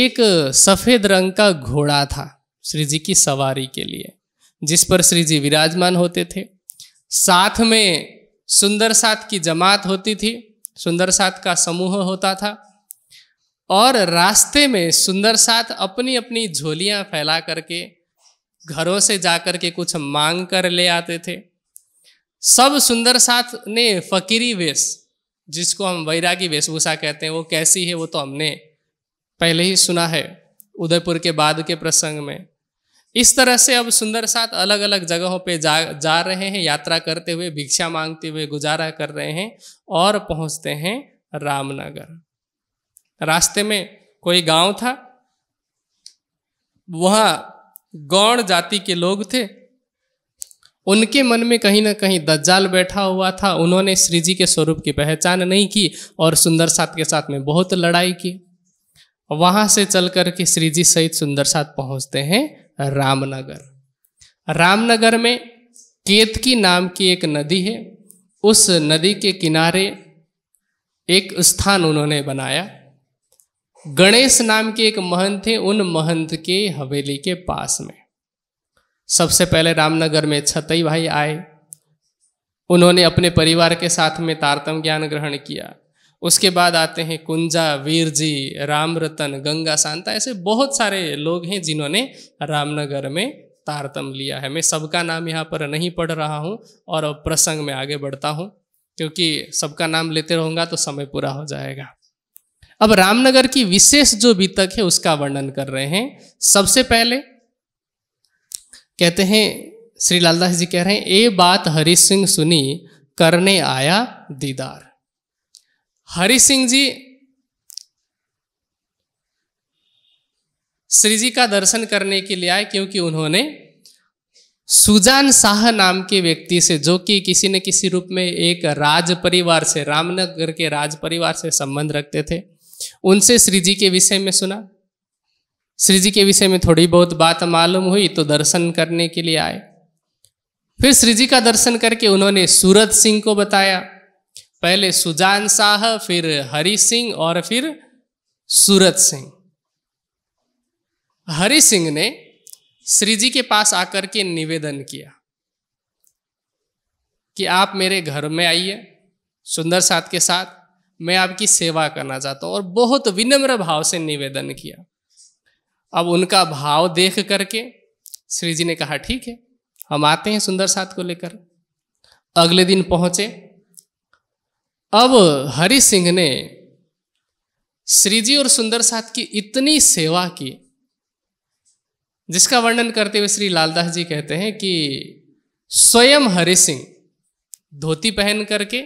एक सफ़ेद रंग का घोड़ा था श्री जी की सवारी के लिए जिस पर श्री जी विराजमान होते थे साथ में सुंदर साथ की जमात होती थी सुंदर साथ का समूह होता था और रास्ते में सुंदर साथ अपनी अपनी झोलियां फैला करके घरों से जाकर के कुछ मांग कर ले आते थे सब सुंदर साथ ने फकीरी वेश जिसको हम वैरागी वेशभूषा कहते हैं वो कैसी है वो तो हमने पहले ही सुना है उदयपुर के बाद के प्रसंग में इस तरह से अब सुंदर साथ अलग अलग जगहों पे जा जा रहे हैं यात्रा करते हुए भिक्षा मांगते हुए गुजारा कर रहे हैं और पहुंचते हैं रामनगर रास्ते में कोई गांव था वहां गौण जाति के लोग थे उनके मन में कहीं ना कहीं दज्जाल बैठा हुआ था उन्होंने श्री जी के स्वरूप की पहचान नहीं की और सुंदर साथ के साथ में बहुत लड़ाई की वहां से चल करके श्री जी सहित सुंदर साथ पहुंचते हैं रामनगर रामनगर में केतकी नाम की एक नदी है उस नदी के किनारे एक स्थान उन्होंने बनाया गणेश नाम के एक महंत थे उन महंत के हवेली के पास में सबसे पहले रामनगर में छतई भाई आए उन्होंने अपने परिवार के साथ में तारतम ज्ञान ग्रहण किया उसके बाद आते हैं कुंजा वीर जी राम रतन गंगा शांता ऐसे बहुत सारे लोग हैं जिन्होंने रामनगर में तारतम लिया है मैं सबका नाम यहाँ पर नहीं पढ़ रहा हूँ और अब प्रसंग में आगे बढ़ता हूँ क्योंकि सबका नाम लेते रहूँगा तो समय पूरा हो जाएगा अब रामनगर की विशेष जो बीतक है उसका वर्णन कर रहे हैं सबसे पहले कहते हैं श्री लालदास जी कह रहे हैं ए बात हरि सिंह सुनी करने आया दीदार हरि सिंह जी श्री जी का दर्शन करने के लिए आए क्योंकि उन्होंने सुजान शाह नाम के व्यक्ति से जो कि किसी न किसी रूप में एक राज परिवार से रामनगर के राज परिवार से संबंध रखते थे उनसे श्री जी के विषय में सुना श्री जी के विषय में थोड़ी बहुत बात मालूम हुई तो दर्शन करने के लिए आए फिर श्री जी का दर्शन करके उन्होंने सूरत सिंह को बताया पहले सुजान शाह फिर हरि सिंह और फिर सूरत सिंह हरि सिंह ने श्रीजी के पास आकर के निवेदन किया कि आप मेरे घर में आइए सुंदर साथ के साथ मैं आपकी सेवा करना चाहता हूँ और बहुत विनम्र भाव से निवेदन किया अब उनका भाव देख करके श्री जी ने कहा ठीक है हम आते हैं सुंदर साथ को लेकर अगले दिन पहुंचे अब हरि सिंह ने श्रीजी और सुंदर साथ की इतनी सेवा की जिसका वर्णन करते हुए श्री लालदास जी कहते हैं कि स्वयं हरि सिंह धोती पहन करके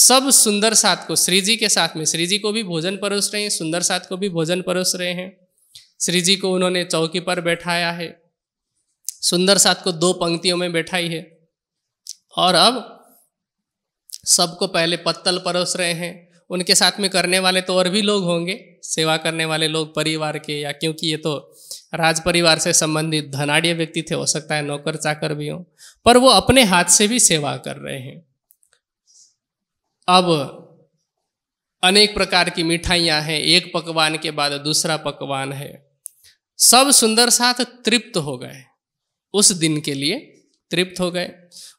सब सुंदर साथ को श्रीजी के साथ में श्रीजी को भी भोजन परोस रहे हैं सुंदर साथ को भी भोजन परोस रहे हैं श्री जी को उन्होंने चौकी पर बैठाया है सुंदर साथ को दो पंक्तियों में बैठाई है और अब सबको पहले पत्तल परोस रहे हैं उनके साथ में करने वाले तो और भी लोग होंगे सेवा करने वाले लोग परिवार के या क्योंकि ये तो राज परिवार से संबंधित धनाढ़ व्यक्ति थे हो सकता है नौकर चाकर भी हो पर वो अपने हाथ से भी सेवा कर रहे हैं अब अनेक प्रकार की मिठाइयां हैं एक पकवान के बाद दूसरा पकवान है सब सुंदर साथ तृप्त हो गए उस दिन के लिए तृप्त हो गए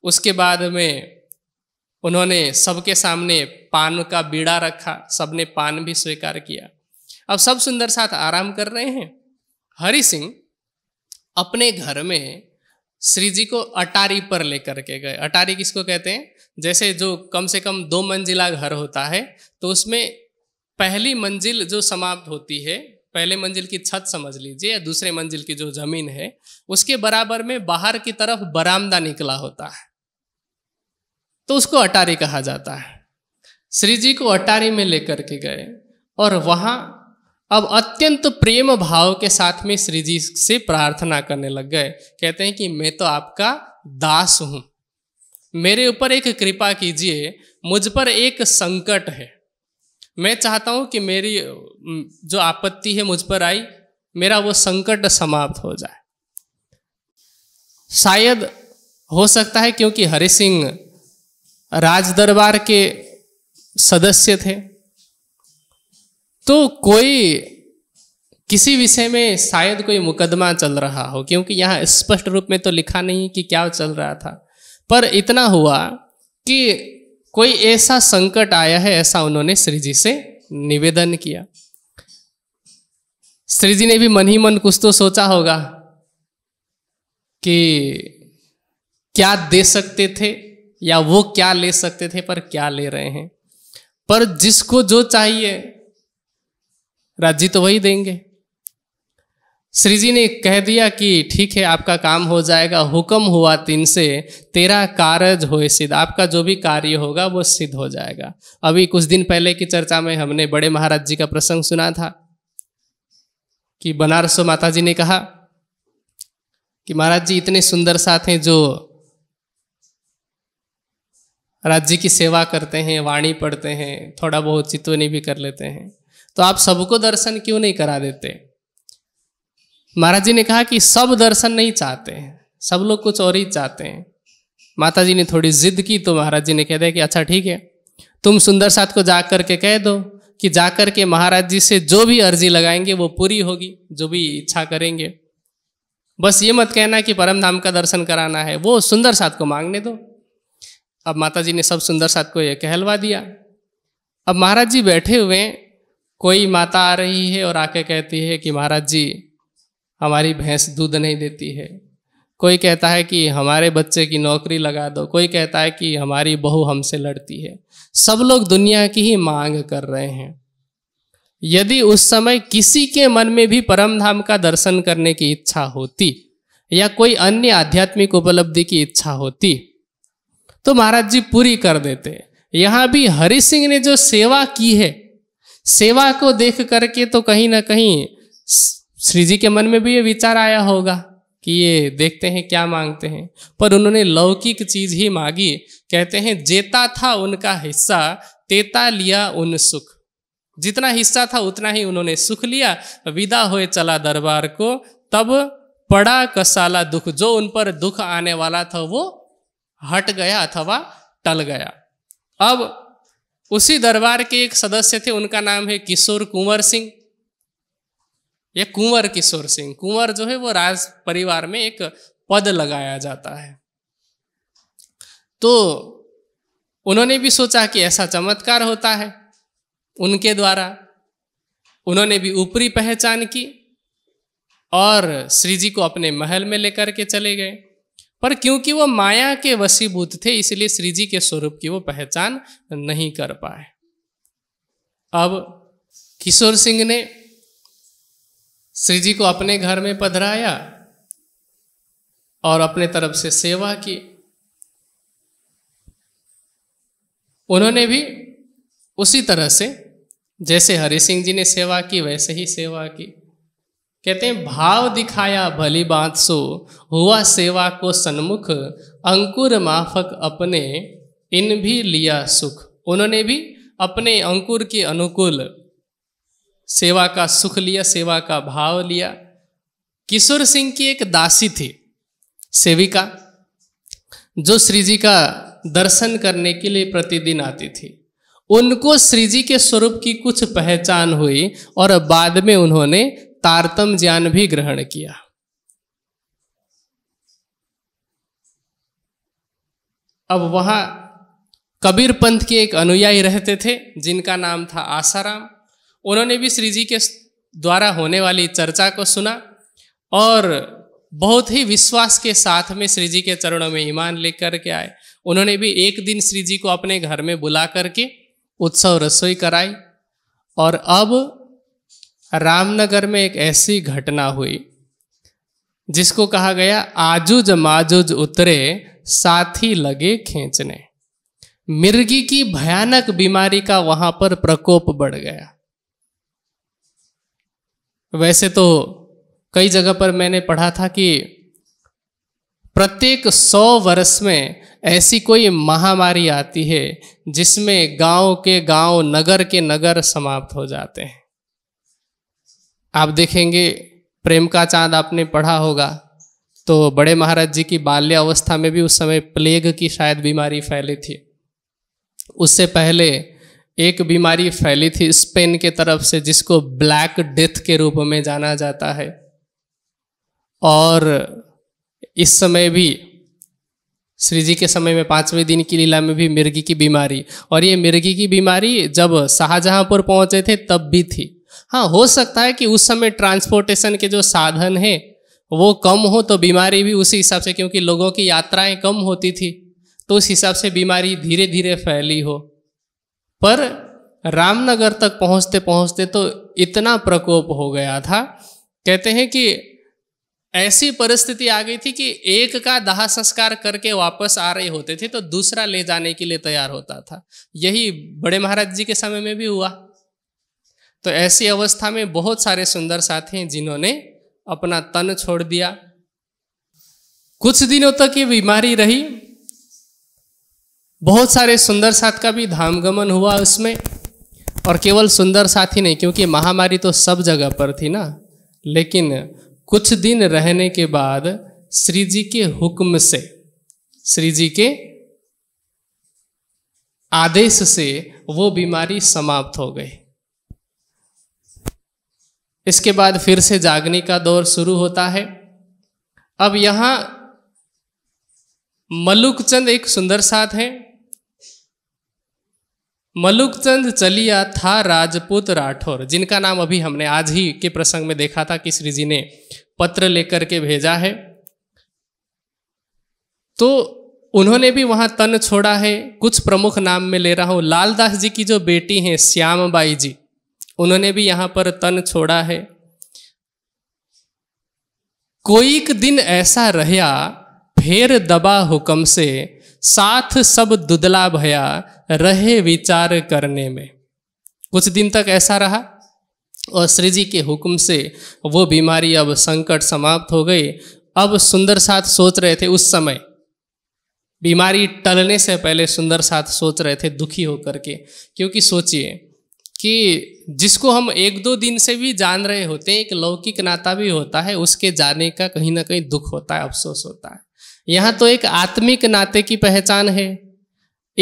उसके बाद में उन्होंने सबके सामने पान का बीड़ा रखा सबने पान भी स्वीकार किया अब सब सुंदर साथ आराम कर रहे हैं हरि सिंह अपने घर में श्री जी को अटारी पर लेकर के गए अटारी किसको कहते हैं जैसे जो कम से कम दो मंजिला घर होता है तो उसमें पहली मंजिल जो समाप्त होती है पहले मंजिल की छत समझ लीजिए या दूसरे मंजिल की जो जमीन है उसके बराबर में बाहर की तरफ बरामदा निकला होता है तो उसको अटारी कहा जाता है श्री जी को अटारी में लेकर के गए और वहाँ अब अत्यंत प्रेम भाव के साथ में श्री जी से प्रार्थना करने लग गए कहते हैं कि मैं तो आपका दास हूँ मेरे ऊपर एक कृपा कीजिए मुझ पर एक संकट है मैं चाहता हूँ कि मेरी जो आपत्ति है मुझ पर आई मेरा वो संकट समाप्त हो जाए शायद हो सकता है क्योंकि हरि सिंह राज दरबार के सदस्य थे तो कोई किसी विषय में शायद कोई मुकदमा चल रहा हो क्योंकि यहाँ स्पष्ट रूप में तो लिखा नहीं कि क्या चल रहा था पर इतना हुआ कि कोई ऐसा संकट आया है ऐसा उन्होंने श्री जी से निवेदन किया श्री जी ने भी मन ही मन कुछ तो सोचा होगा कि क्या दे सकते थे या वो क्या ले सकते थे पर क्या ले रहे हैं पर जिसको जो चाहिए राज्य तो वही देंगे श्री जी ने कह दिया कि ठीक है आपका काम हो जाएगा हुक्म हुआ तीन से तेरा कारज हो सिद्ध आपका जो भी कार्य होगा वो सिद्ध हो जाएगा अभी कुछ दिन पहले की चर्चा में हमने बड़े महाराज जी का प्रसंग सुना था कि बनारसो माता जी ने कहा कि महाराज जी इतने सुंदर साथ हैं जो राज्य की सेवा करते हैं वाणी पढ़ते हैं थोड़ा बहुत चितवनी भी कर लेते हैं तो आप सबको दर्शन क्यों नहीं करा देते महाराज जी ने कहा कि सब दर्शन नहीं चाहते सब लोग कुछ और ही चाहते हैं माता जी ने थोड़ी जिद की तो महाराज जी ने कह दिया कि अच्छा ठीक है तुम सुंदर साथ को जा करके कह दो कि जा करके महाराज जी से जो भी अर्जी लगाएंगे वो पूरी होगी जो भी इच्छा करेंगे बस ये मत कहना कि परम धाम का दर्शन कराना है वो सुंदर साथ को मांगने दो अब माता जी ने सब सुंदर साथ को यह कहलवा दिया अब महाराज जी बैठे हुए कोई माता आ रही है और आके कहती है कि महाराज जी हमारी भैंस दूध नहीं देती है कोई कहता है कि हमारे बच्चे की नौकरी लगा दो कोई कहता है कि हमारी बहू हमसे लड़ती है सब लोग दुनिया की ही मांग कर रहे हैं यदि उस समय किसी के मन में भी परम धाम का दर्शन करने की इच्छा होती या कोई अन्य आध्यात्मिक उपलब्धि की इच्छा होती तो महाराज जी पूरी कर देते यहां भी हरि सिंह ने जो सेवा की है सेवा को देख करके तो कहीं ना कहीं श्री जी के मन में भी ये विचार आया होगा कि ये देखते हैं क्या मांगते हैं पर उन्होंने लौकिक चीज ही मांगी कहते हैं जेता था उनका हिस्सा तेता लिया उन सुख जितना हिस्सा था उतना ही उन्होंने सुख लिया विदा हुए चला दरबार को तब पड़ा कसाला दुख जो उन पर दुख आने वाला था वो हट गया अथवा टल गया अब उसी दरबार के एक सदस्य थे उनका नाम है किशोर कुंवर सिंह ये कुंवर किशोर सिंह कुंवर जो है वो राज परिवार में एक पद लगाया जाता है तो उन्होंने भी सोचा कि ऐसा चमत्कार होता है उनके द्वारा उन्होंने भी ऊपरी पहचान की और श्री जी को अपने महल में लेकर के चले गए पर क्योंकि वो माया के वशीभूत थे इसलिए श्री जी के स्वरूप की वो पहचान नहीं कर पाए अब किशोर सिंह ने श्री जी को अपने घर में पधराया और अपने तरफ से सेवा की उन्होंने भी उसी तरह से जैसे हरि सिंह जी ने सेवा की वैसे ही सेवा की कहते हैं भाव दिखाया भली बात सो हुआ सेवा को सन्मुख अंकुर माफक अपने इन भी लिया सुख उन्होंने भी अपने अंकुर के अनुकूल सेवा का सुख लिया सेवा का भाव लिया किशोर सिंह की एक दासी थी सेविका जो श्री जी का दर्शन करने के लिए प्रतिदिन आती थी उनको श्री जी के स्वरूप की कुछ पहचान हुई और बाद में उन्होंने तारतम ज्ञान भी ग्रहण किया अब वहां कबीर पंथ के एक अनुयायी रहते थे जिनका नाम था आसाराम उन्होंने भी श्री जी के द्वारा होने वाली चर्चा को सुना और बहुत ही विश्वास के साथ में श्री जी के चरणों में ईमान लेकर के आए उन्होंने भी एक दिन श्री जी को अपने घर में बुला करके उत्सव रसोई कराई और अब रामनगर में एक ऐसी घटना हुई जिसको कहा गया आजुज माजुज उतरे साथी लगे खींचने मिर्गी की भयानक बीमारी का वहां पर प्रकोप बढ़ गया वैसे तो कई जगह पर मैंने पढ़ा था कि प्रत्येक सौ वर्ष में ऐसी कोई महामारी आती है जिसमें गांव के गांव नगर के नगर समाप्त हो जाते हैं आप देखेंगे प्रेम का चांद आपने पढ़ा होगा तो बड़े महाराज जी की बाल्य अवस्था में भी उस समय प्लेग की शायद बीमारी फैली थी उससे पहले एक बीमारी फैली थी स्पेन के तरफ से जिसको ब्लैक डेथ के रूप में जाना जाता है और इस समय भी श्री जी के समय में पांचवें दिन की लीला में भी मिर्गी की बीमारी और ये मिर्गी की बीमारी जब शाहजहांपुर पहुंचे थे तब भी थी हाँ हो सकता है कि उस समय ट्रांसपोर्टेशन के जो साधन है वो कम हो तो बीमारी भी उसी हिसाब से क्योंकि लोगों की यात्राएं कम होती थी तो उस हिसाब से बीमारी धीरे धीरे फैली हो पर रामनगर तक पहुंचते पहुंचते तो इतना प्रकोप हो गया था कहते हैं कि ऐसी परिस्थिति आ गई थी कि एक का दाह संस्कार करके वापस आ रहे होते थे तो दूसरा ले जाने के लिए तैयार होता था यही बड़े महाराज जी के समय में भी हुआ तो ऐसी अवस्था में बहुत सारे सुंदर साथी हैं जिन्होंने अपना तन छोड़ दिया कुछ दिनों तक ये बीमारी रही बहुत सारे सुंदर साथ का भी धामगमन हुआ उसमें और केवल सुंदर साथी नहीं क्योंकि महामारी तो सब जगह पर थी ना लेकिन कुछ दिन रहने के बाद श्री जी के हुक्म से श्री जी के आदेश से वो बीमारी समाप्त हो गई इसके बाद फिर से जागने का दौर शुरू होता है अब यहाँ मलुकचंद एक सुंदर साथ हैं मलुकचंद चलिया था राजपूत राठौर जिनका नाम अभी हमने आज ही के प्रसंग में देखा था कि श्री जी ने पत्र लेकर के भेजा है तो उन्होंने भी वहां तन छोड़ा है कुछ प्रमुख नाम में ले रहा हूं लालदास जी की जो बेटी हैं श्यामबाई जी उन्होंने भी यहां पर तन छोड़ा है कोई एक दिन ऐसा रहया फेर दबा हुक्म से साथ सब दुदला भया रहे विचार करने में कुछ दिन तक ऐसा रहा और श्री जी के हुक्म से वो बीमारी अब संकट समाप्त हो गई अब सुंदर साथ सोच रहे थे उस समय बीमारी टलने से पहले सुंदर साथ सोच रहे थे दुखी होकर के क्योंकि सोचिए कि जिसको हम एक दो दिन से भी जान रहे होते हैं एक लौकिक नाता भी होता है उसके जाने का कहीं ना कहीं दुख होता है अफसोस होता है यहाँ तो एक आत्मिक नाते की पहचान है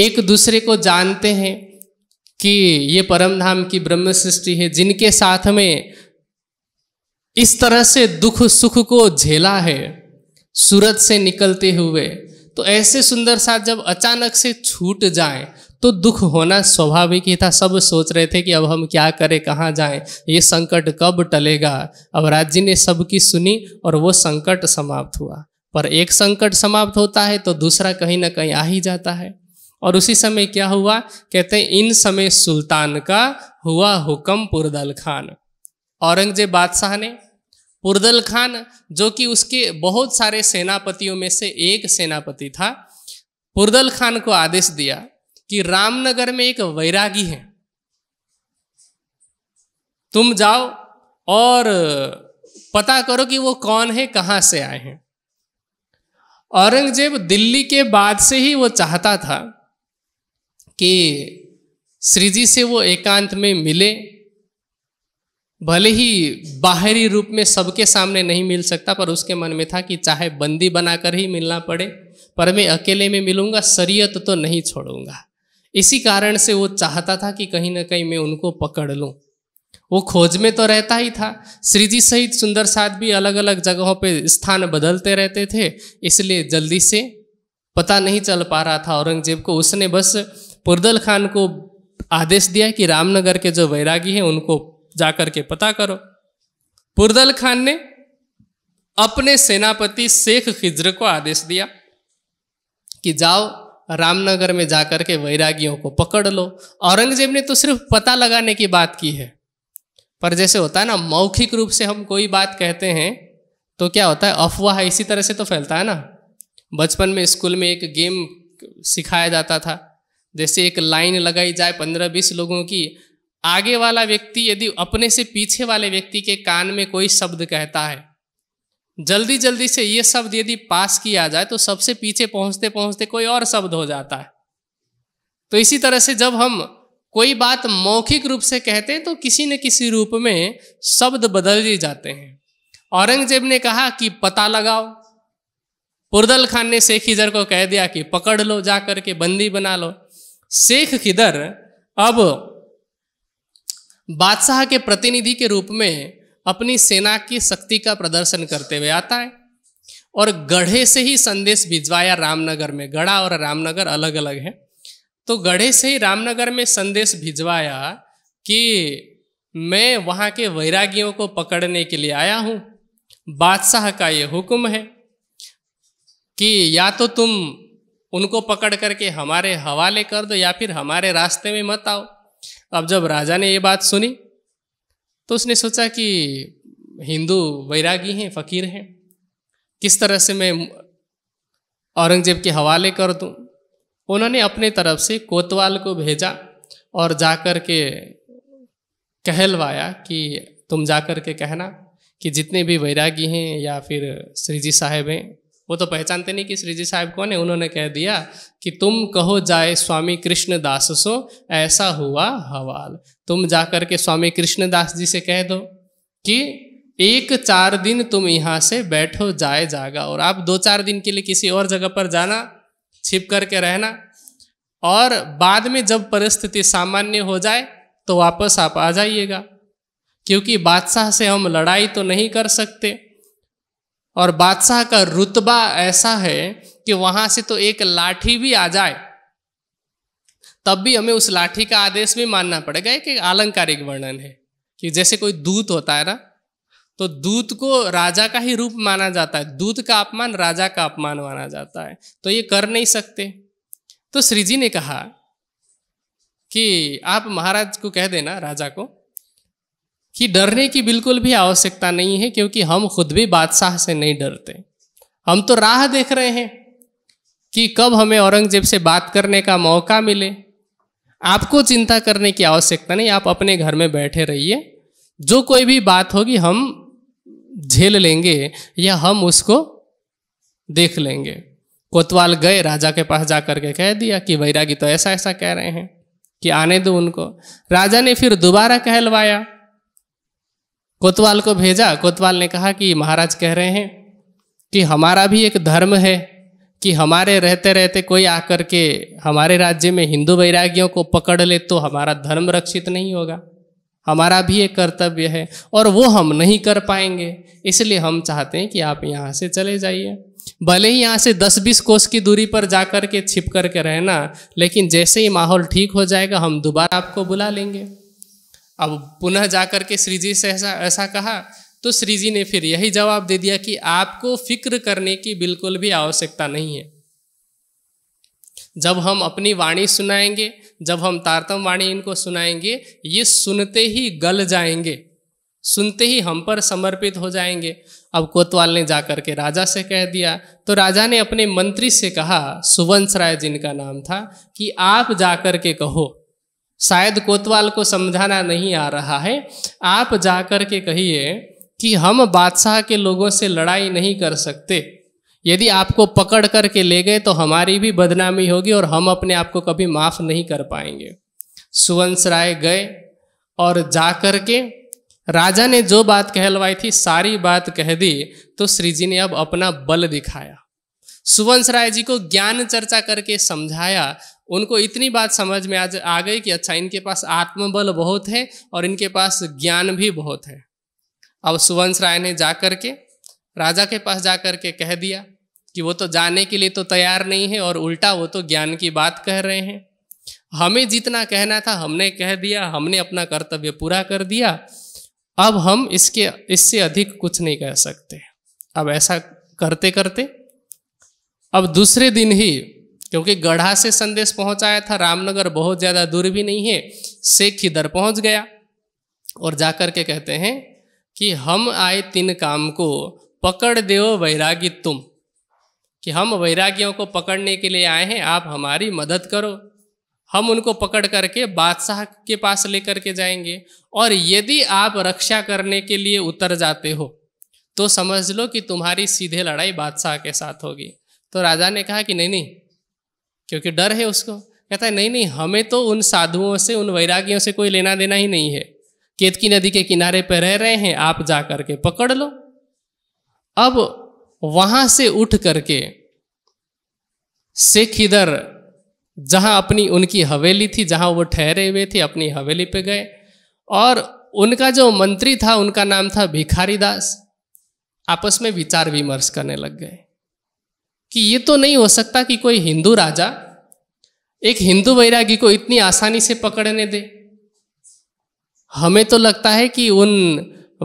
एक दूसरे को जानते हैं कि ये परमधाम की ब्रह्म सृष्टि है जिनके साथ में इस तरह से दुख सुख को झेला है सूरत से निकलते हुए तो ऐसे सुंदर साथ जब अचानक से छूट जाए तो दुख होना स्वाभाविक ही था सब सोच रहे थे कि अब हम क्या करें कहाँ जाएं ये संकट कब टलेगा अब राज्य ने सबकी सुनी और वो संकट समाप्त हुआ पर एक संकट समाप्त होता है तो दूसरा कहीं ना कहीं आ ही जाता है और उसी समय क्या हुआ कहते हैं इन समय सुल्तान का हुआ हुक्म पुरदल खान औरंगजेब बादशाह ने पुरदल खान जो कि उसके बहुत सारे सेनापतियों में से एक सेनापति था पुरदल खान को आदेश दिया कि रामनगर में एक वैरागी है तुम जाओ और पता करो कि वो कौन है कहां से आए हैं औरंगजेब दिल्ली के बाद से ही वो चाहता था कि श्री जी से वो एकांत में मिले भले ही बाहरी रूप में सबके सामने नहीं मिल सकता पर उसके मन में था कि चाहे बंदी बनाकर ही मिलना पड़े पर मैं अकेले में मिलूंगा शरीयत तो नहीं छोड़ूंगा इसी कारण से वो चाहता था कि कहीं ना कहीं मैं उनको पकड़ लूँ वो खोज में तो रहता ही था श्रीजी सहित सुंदर साथ भी अलग अलग जगहों पे स्थान बदलते रहते थे इसलिए जल्दी से पता नहीं चल पा रहा था औरंगजेब को उसने बस पुरदल खान को आदेश दिया कि रामनगर के जो वैरागी हैं उनको जा कर के पता करो पुरदल खान ने अपने सेनापति शेख खिज्र को आदेश दिया कि जाओ रामनगर में जाकर के वैरागियों को पकड़ लो औरंगजेब ने तो सिर्फ पता लगाने की बात की है पर जैसे होता है ना मौखिक रूप से हम कोई बात कहते हैं तो क्या होता है अफवाह इसी तरह से तो फैलता है ना बचपन में स्कूल में एक गेम सिखाया जाता था जैसे एक लाइन लगाई जाए पंद्रह बीस लोगों की आगे वाला व्यक्ति यदि अपने से पीछे वाले व्यक्ति के कान में कोई शब्द कहता है जल्दी जल्दी से ये शब्द यदि पास किया जाए तो सबसे पीछे पहुंचते पहुंचते कोई और शब्द हो जाता है तो इसी तरह से जब हम कोई बात मौखिक रूप से कहते हैं तो किसी न किसी रूप में शब्द बदल ही जाते हैं औरंगजेब ने कहा कि पता लगाओ पुरदल खान ने शेख हिदर को कह दिया कि पकड़ लो जा करके बंदी बना लो शेख खिदर अब बादशाह के प्रतिनिधि के रूप में अपनी सेना की शक्ति का प्रदर्शन करते हुए आता है और गढ़े से ही संदेश भिजवाया रामनगर में गढ़ा और रामनगर अलग अलग है तो गढ़े से ही रामनगर में संदेश भिजवाया कि मैं वहाँ के वैरागियों को पकड़ने के लिए आया हूँ बादशाह का ये हुक्म है कि या तो तुम उनको पकड़ करके हमारे हवाले कर दो या फिर हमारे रास्ते में मत आओ अब जब राजा ने ये बात सुनी तो उसने सोचा कि हिंदू वैरागी हैं फ़कीर हैं किस तरह से मैं औरंगजेब के हवाले कर दूं उन्होंने अपने तरफ से कोतवाल को भेजा और जाकर के कहलवाया कि तुम जाकर के कहना कि जितने भी वैरागी हैं या फिर श्री जी साहेब हैं वो तो पहचानते नहीं कि श्री जी साहब कौन है उन्होंने कह दिया कि तुम कहो जाए स्वामी कृष्णदास सो ऐसा हुआ हवाल तुम जाकर के स्वामी कृष्णदास जी से कह दो कि एक चार दिन तुम यहाँ से बैठो जाए जागा और आप दो चार दिन के लिए किसी और जगह पर जाना छिप करके रहना और बाद में जब परिस्थिति सामान्य हो जाए तो वापस आप आ जाइएगा क्योंकि बादशाह से हम लड़ाई तो नहीं कर सकते और बादशाह का रुतबा ऐसा है कि वहां से तो एक लाठी भी आ जाए तब भी हमें उस लाठी का आदेश भी मानना पड़ेगा एक आलंकारिक वर्णन है कि जैसे कोई दूत होता है ना तो दूत को राजा का ही रूप माना जाता है दूत का अपमान राजा का अपमान माना जाता है तो ये कर नहीं सकते तो श्री जी ने कहा कि आप महाराज को कह देना राजा को कि डरने की बिल्कुल भी आवश्यकता नहीं है क्योंकि हम खुद भी बादशाह से नहीं डरते हम तो राह देख रहे हैं कि कब हमें औरंगजेब से बात करने का मौका मिले आपको चिंता करने की आवश्यकता नहीं आप अपने घर में बैठे रहिए जो कोई भी बात होगी हम झेल लेंगे या हम उसको देख लेंगे कोतवाल गए राजा के पास जा करके कह दिया कि वैरागी तो ऐसा ऐसा कह रहे हैं कि आने दो उनको राजा ने फिर दोबारा कहलवाया कोतवाल को भेजा कोतवाल ने कहा कि महाराज कह रहे हैं कि हमारा भी एक धर्म है कि हमारे रहते रहते कोई आकर के हमारे राज्य में हिंदू वैरागियों को पकड़ ले तो हमारा धर्म रक्षित नहीं होगा हमारा भी एक कर्तव्य है और वो हम नहीं कर पाएंगे इसलिए हम चाहते हैं कि आप यहाँ से चले जाइए भले ही यहाँ से दस बीस कोस की दूरी पर जा कर के छिप कर के रहना लेकिन जैसे ही माहौल ठीक हो जाएगा हम दोबारा आपको बुला लेंगे अब पुनः जाकर के श्री जी से ऐसा ऐसा कहा तो श्री जी ने फिर यही जवाब दे दिया कि आपको फिक्र करने की बिल्कुल भी आवश्यकता नहीं है जब हम अपनी वाणी सुनाएंगे जब हम तारतम वाणी इनको सुनाएंगे ये सुनते ही गल जाएंगे सुनते ही हम पर समर्पित हो जाएंगे अब कोतवाल ने जाकर के राजा से कह दिया तो राजा ने अपने मंत्री से कहा सुवंश राय जिनका नाम था कि आप जाकर के कहो शायद कोतवाल को समझाना नहीं आ रहा है आप जाकर के कहिए कि हम बादशाह के लोगों से लड़ाई नहीं कर सकते यदि आपको पकड़ करके ले गए तो हमारी भी बदनामी होगी और हम अपने आप को कभी माफ़ नहीं कर पाएंगे सुवंश राय गए और जा कर के राजा ने जो बात कहलवाई थी सारी बात कह दी तो श्री जी ने अब अपना बल दिखाया सुवंश राय जी को ज्ञान चर्चा करके समझाया उनको इतनी बात समझ में आज आ गई कि अच्छा इनके पास आत्मबल बहुत है और इनके पास ज्ञान भी बहुत है अब सुवंश राय ने जा कर के राजा के पास जा कर के कह दिया कि वो तो जाने के लिए तो तैयार नहीं है और उल्टा वो तो ज्ञान की बात कह रहे हैं हमें जितना कहना था हमने कह दिया हमने अपना कर्तव्य पूरा कर दिया अब हम इसके इससे अधिक कुछ नहीं कह सकते अब ऐसा करते करते अब दूसरे दिन ही क्योंकि गढ़ा से संदेश पहुंचाया था रामनगर बहुत ज़्यादा दूर भी नहीं है शेख इधर पहुंच गया और जाकर के कहते हैं कि हम आए तीन काम को पकड़ देव वैरागी तुम कि हम वैरागियों को पकड़ने के लिए आए हैं आप हमारी मदद करो हम उनको पकड़ करके बादशाह के पास लेकर के जाएंगे और यदि आप रक्षा करने के लिए उतर जाते हो तो समझ लो कि तुम्हारी सीधे लड़ाई बादशाह के साथ होगी तो राजा ने कहा कि नहीं नहीं क्योंकि डर है उसको कहता है नहीं नहीं हमें तो उन साधुओं से उन वैरागियों से कोई लेना देना ही नहीं है केतकी नदी के किनारे पर रह रहे हैं आप जा करके पकड़ लो अब वहां से उठ करके सिख इधर जहां अपनी उनकी हवेली थी जहां वो ठहरे हुए थे अपनी हवेली पे गए और उनका जो मंत्री था उनका नाम था भिखारी दास आपस में विचार विमर्श करने लग गए कि ये तो नहीं हो सकता कि कोई हिंदू राजा एक हिंदू वैरागी को इतनी आसानी से पकड़ने दे हमें तो लगता है कि उन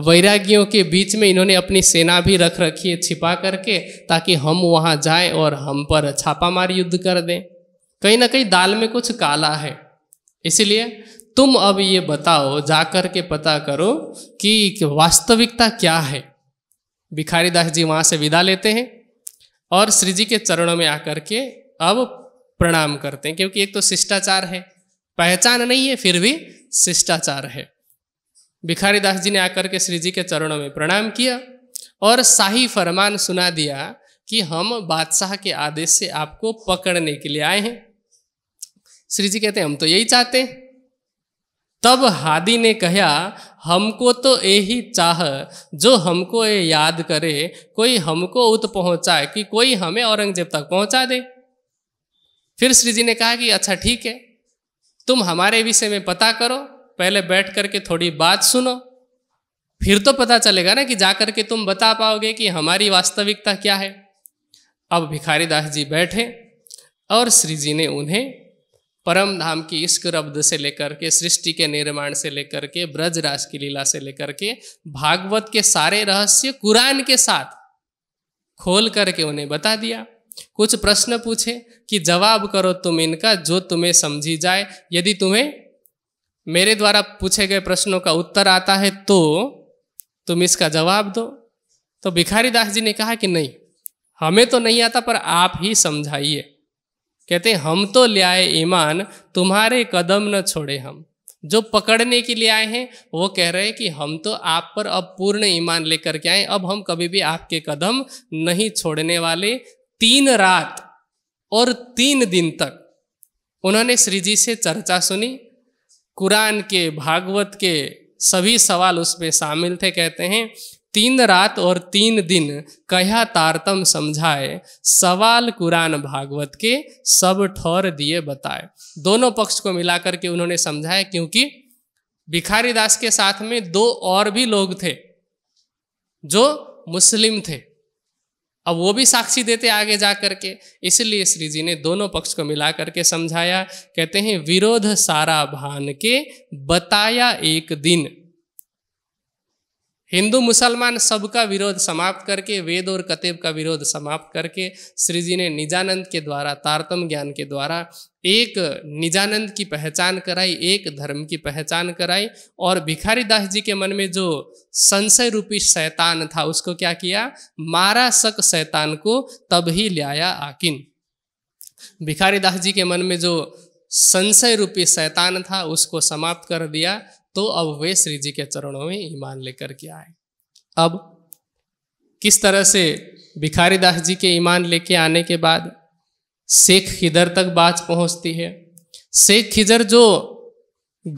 वैरागियों के बीच में इन्होंने अपनी सेना भी रख रखी है छिपा करके ताकि हम वहाँ जाएं और हम पर छापामार युद्ध कर दें कहीं ना कहीं दाल में कुछ काला है इसलिए तुम अब ये बताओ जा कर के पता करो कि वास्तविकता क्या है भिखारी दास जी वहाँ से विदा लेते हैं और श्री जी के चरणों में आकर के अब प्रणाम करते हैं क्योंकि एक तो शिष्टाचार है पहचान नहीं है फिर भी शिष्टाचार है भिखारी दास जी ने आकर के श्री जी के चरणों में प्रणाम किया और शाही फरमान सुना दिया कि हम बादशाह के आदेश से आपको पकड़ने के लिए आए हैं श्री जी कहते हैं हम तो यही चाहते हैं तब हादी ने कहा हमको तो यही चाह जो हमको ये याद करे कोई हमको उत पहुंचाए कि कोई हमें औरंगजेब तक पहुंचा दे फिर श्री जी ने कहा कि अच्छा ठीक है तुम हमारे विषय में पता करो पहले बैठ करके थोड़ी बात सुनो फिर तो पता चलेगा ना कि जाकर के तुम बता पाओगे कि हमारी वास्तविकता क्या है अब भिखारी दास जी बैठे और श्री जी ने उन्हें परम धाम की इश्क रब्द से लेकर के सृष्टि के निर्माण से लेकर के ब्रज की लीला से लेकर के भागवत के सारे रहस्य कुरान के साथ खोल करके उन्हें बता दिया कुछ प्रश्न पूछे कि जवाब करो तुम इनका जो तुम्हें समझी जाए यदि तुम्हें मेरे द्वारा पूछे गए प्रश्नों का उत्तर आता है तो तुम इसका जवाब दो तो भिखारी दास जी ने कहा कि नहीं हमें तो नहीं आता पर आप ही समझाइए कहते हम तो ले आए ईमान तुम्हारे कदम न छोड़े हम जो पकड़ने के लिए आए हैं वो कह रहे हैं कि हम तो आप पर अब पूर्ण ईमान लेकर के आए अब हम कभी भी आपके कदम नहीं छोड़ने वाले तीन रात और तीन दिन तक उन्होंने श्री जी से चर्चा सुनी कुरान के भागवत के सभी सवाल उसमें शामिल थे कहते हैं तीन रात और तीन दिन कह्या तारतम समझाए सवाल कुरान भागवत के सब ठौर दिए बताए दोनों पक्ष को मिलाकर के उन्होंने समझाया क्योंकि भिखारी दास के साथ में दो और भी लोग थे जो मुस्लिम थे अब वो भी साक्षी देते आगे जा करके इसलिए श्री जी ने दोनों पक्ष को मिला करके समझाया कहते हैं विरोध सारा भान के बताया एक दिन हिंदू मुसलमान सबका विरोध समाप्त करके वेद और कतेब का विरोध समाप्त करके श्री जी ने निजानंद के द्वारा तारतम ज्ञान के द्वारा एक निजानंद की पहचान कराई एक धर्म की पहचान कराई और भिखारी दास जी के मन में जो संशय रूपी शैतान था उसको क्या किया मारा शक शैतान को तब ही लाया आकिन भिखारी दास जी के मन में जो संशय रूपी शैतान था उसको समाप्त कर दिया तो अब वे श्री जी के चरणों में ईमान लेकर के आए अब किस तरह से भिखारी दास जी के ईमान लेके आने के बाद शेख खिदर तक बात पहुंचती है शेख खिजर जो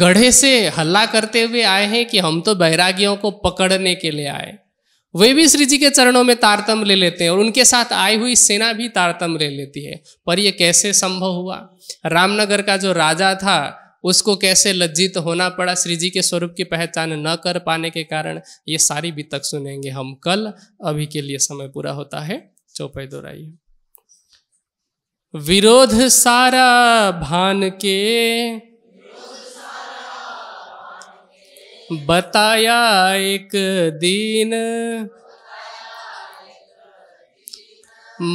गढ़े से हल्ला करते हुए आए हैं कि हम तो बैरागियों को पकड़ने के लिए आए वे भी श्री जी के चरणों में तारतम ले लेते हैं और उनके साथ आई हुई सेना भी तारतम ले लेती है पर यह कैसे संभव हुआ रामनगर का जो राजा था उसको कैसे लज्जित होना पड़ा श्री जी के स्वरूप की पहचान न कर पाने के कारण ये सारी बीतक सुनेंगे हम कल अभी के लिए समय पूरा होता है चौपाई दोहराइए विरोध सारा भान के बताया एक दिन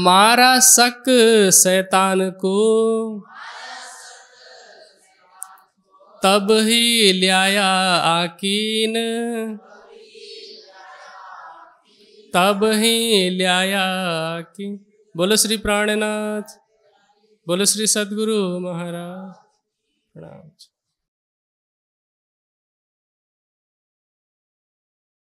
मारा शक शैतान को तब ही लियाया आकीन तब ही लियाया आकीन बोलो श्री प्राणनाथ बोलो श्री सदगुरु महाराज प्रणाम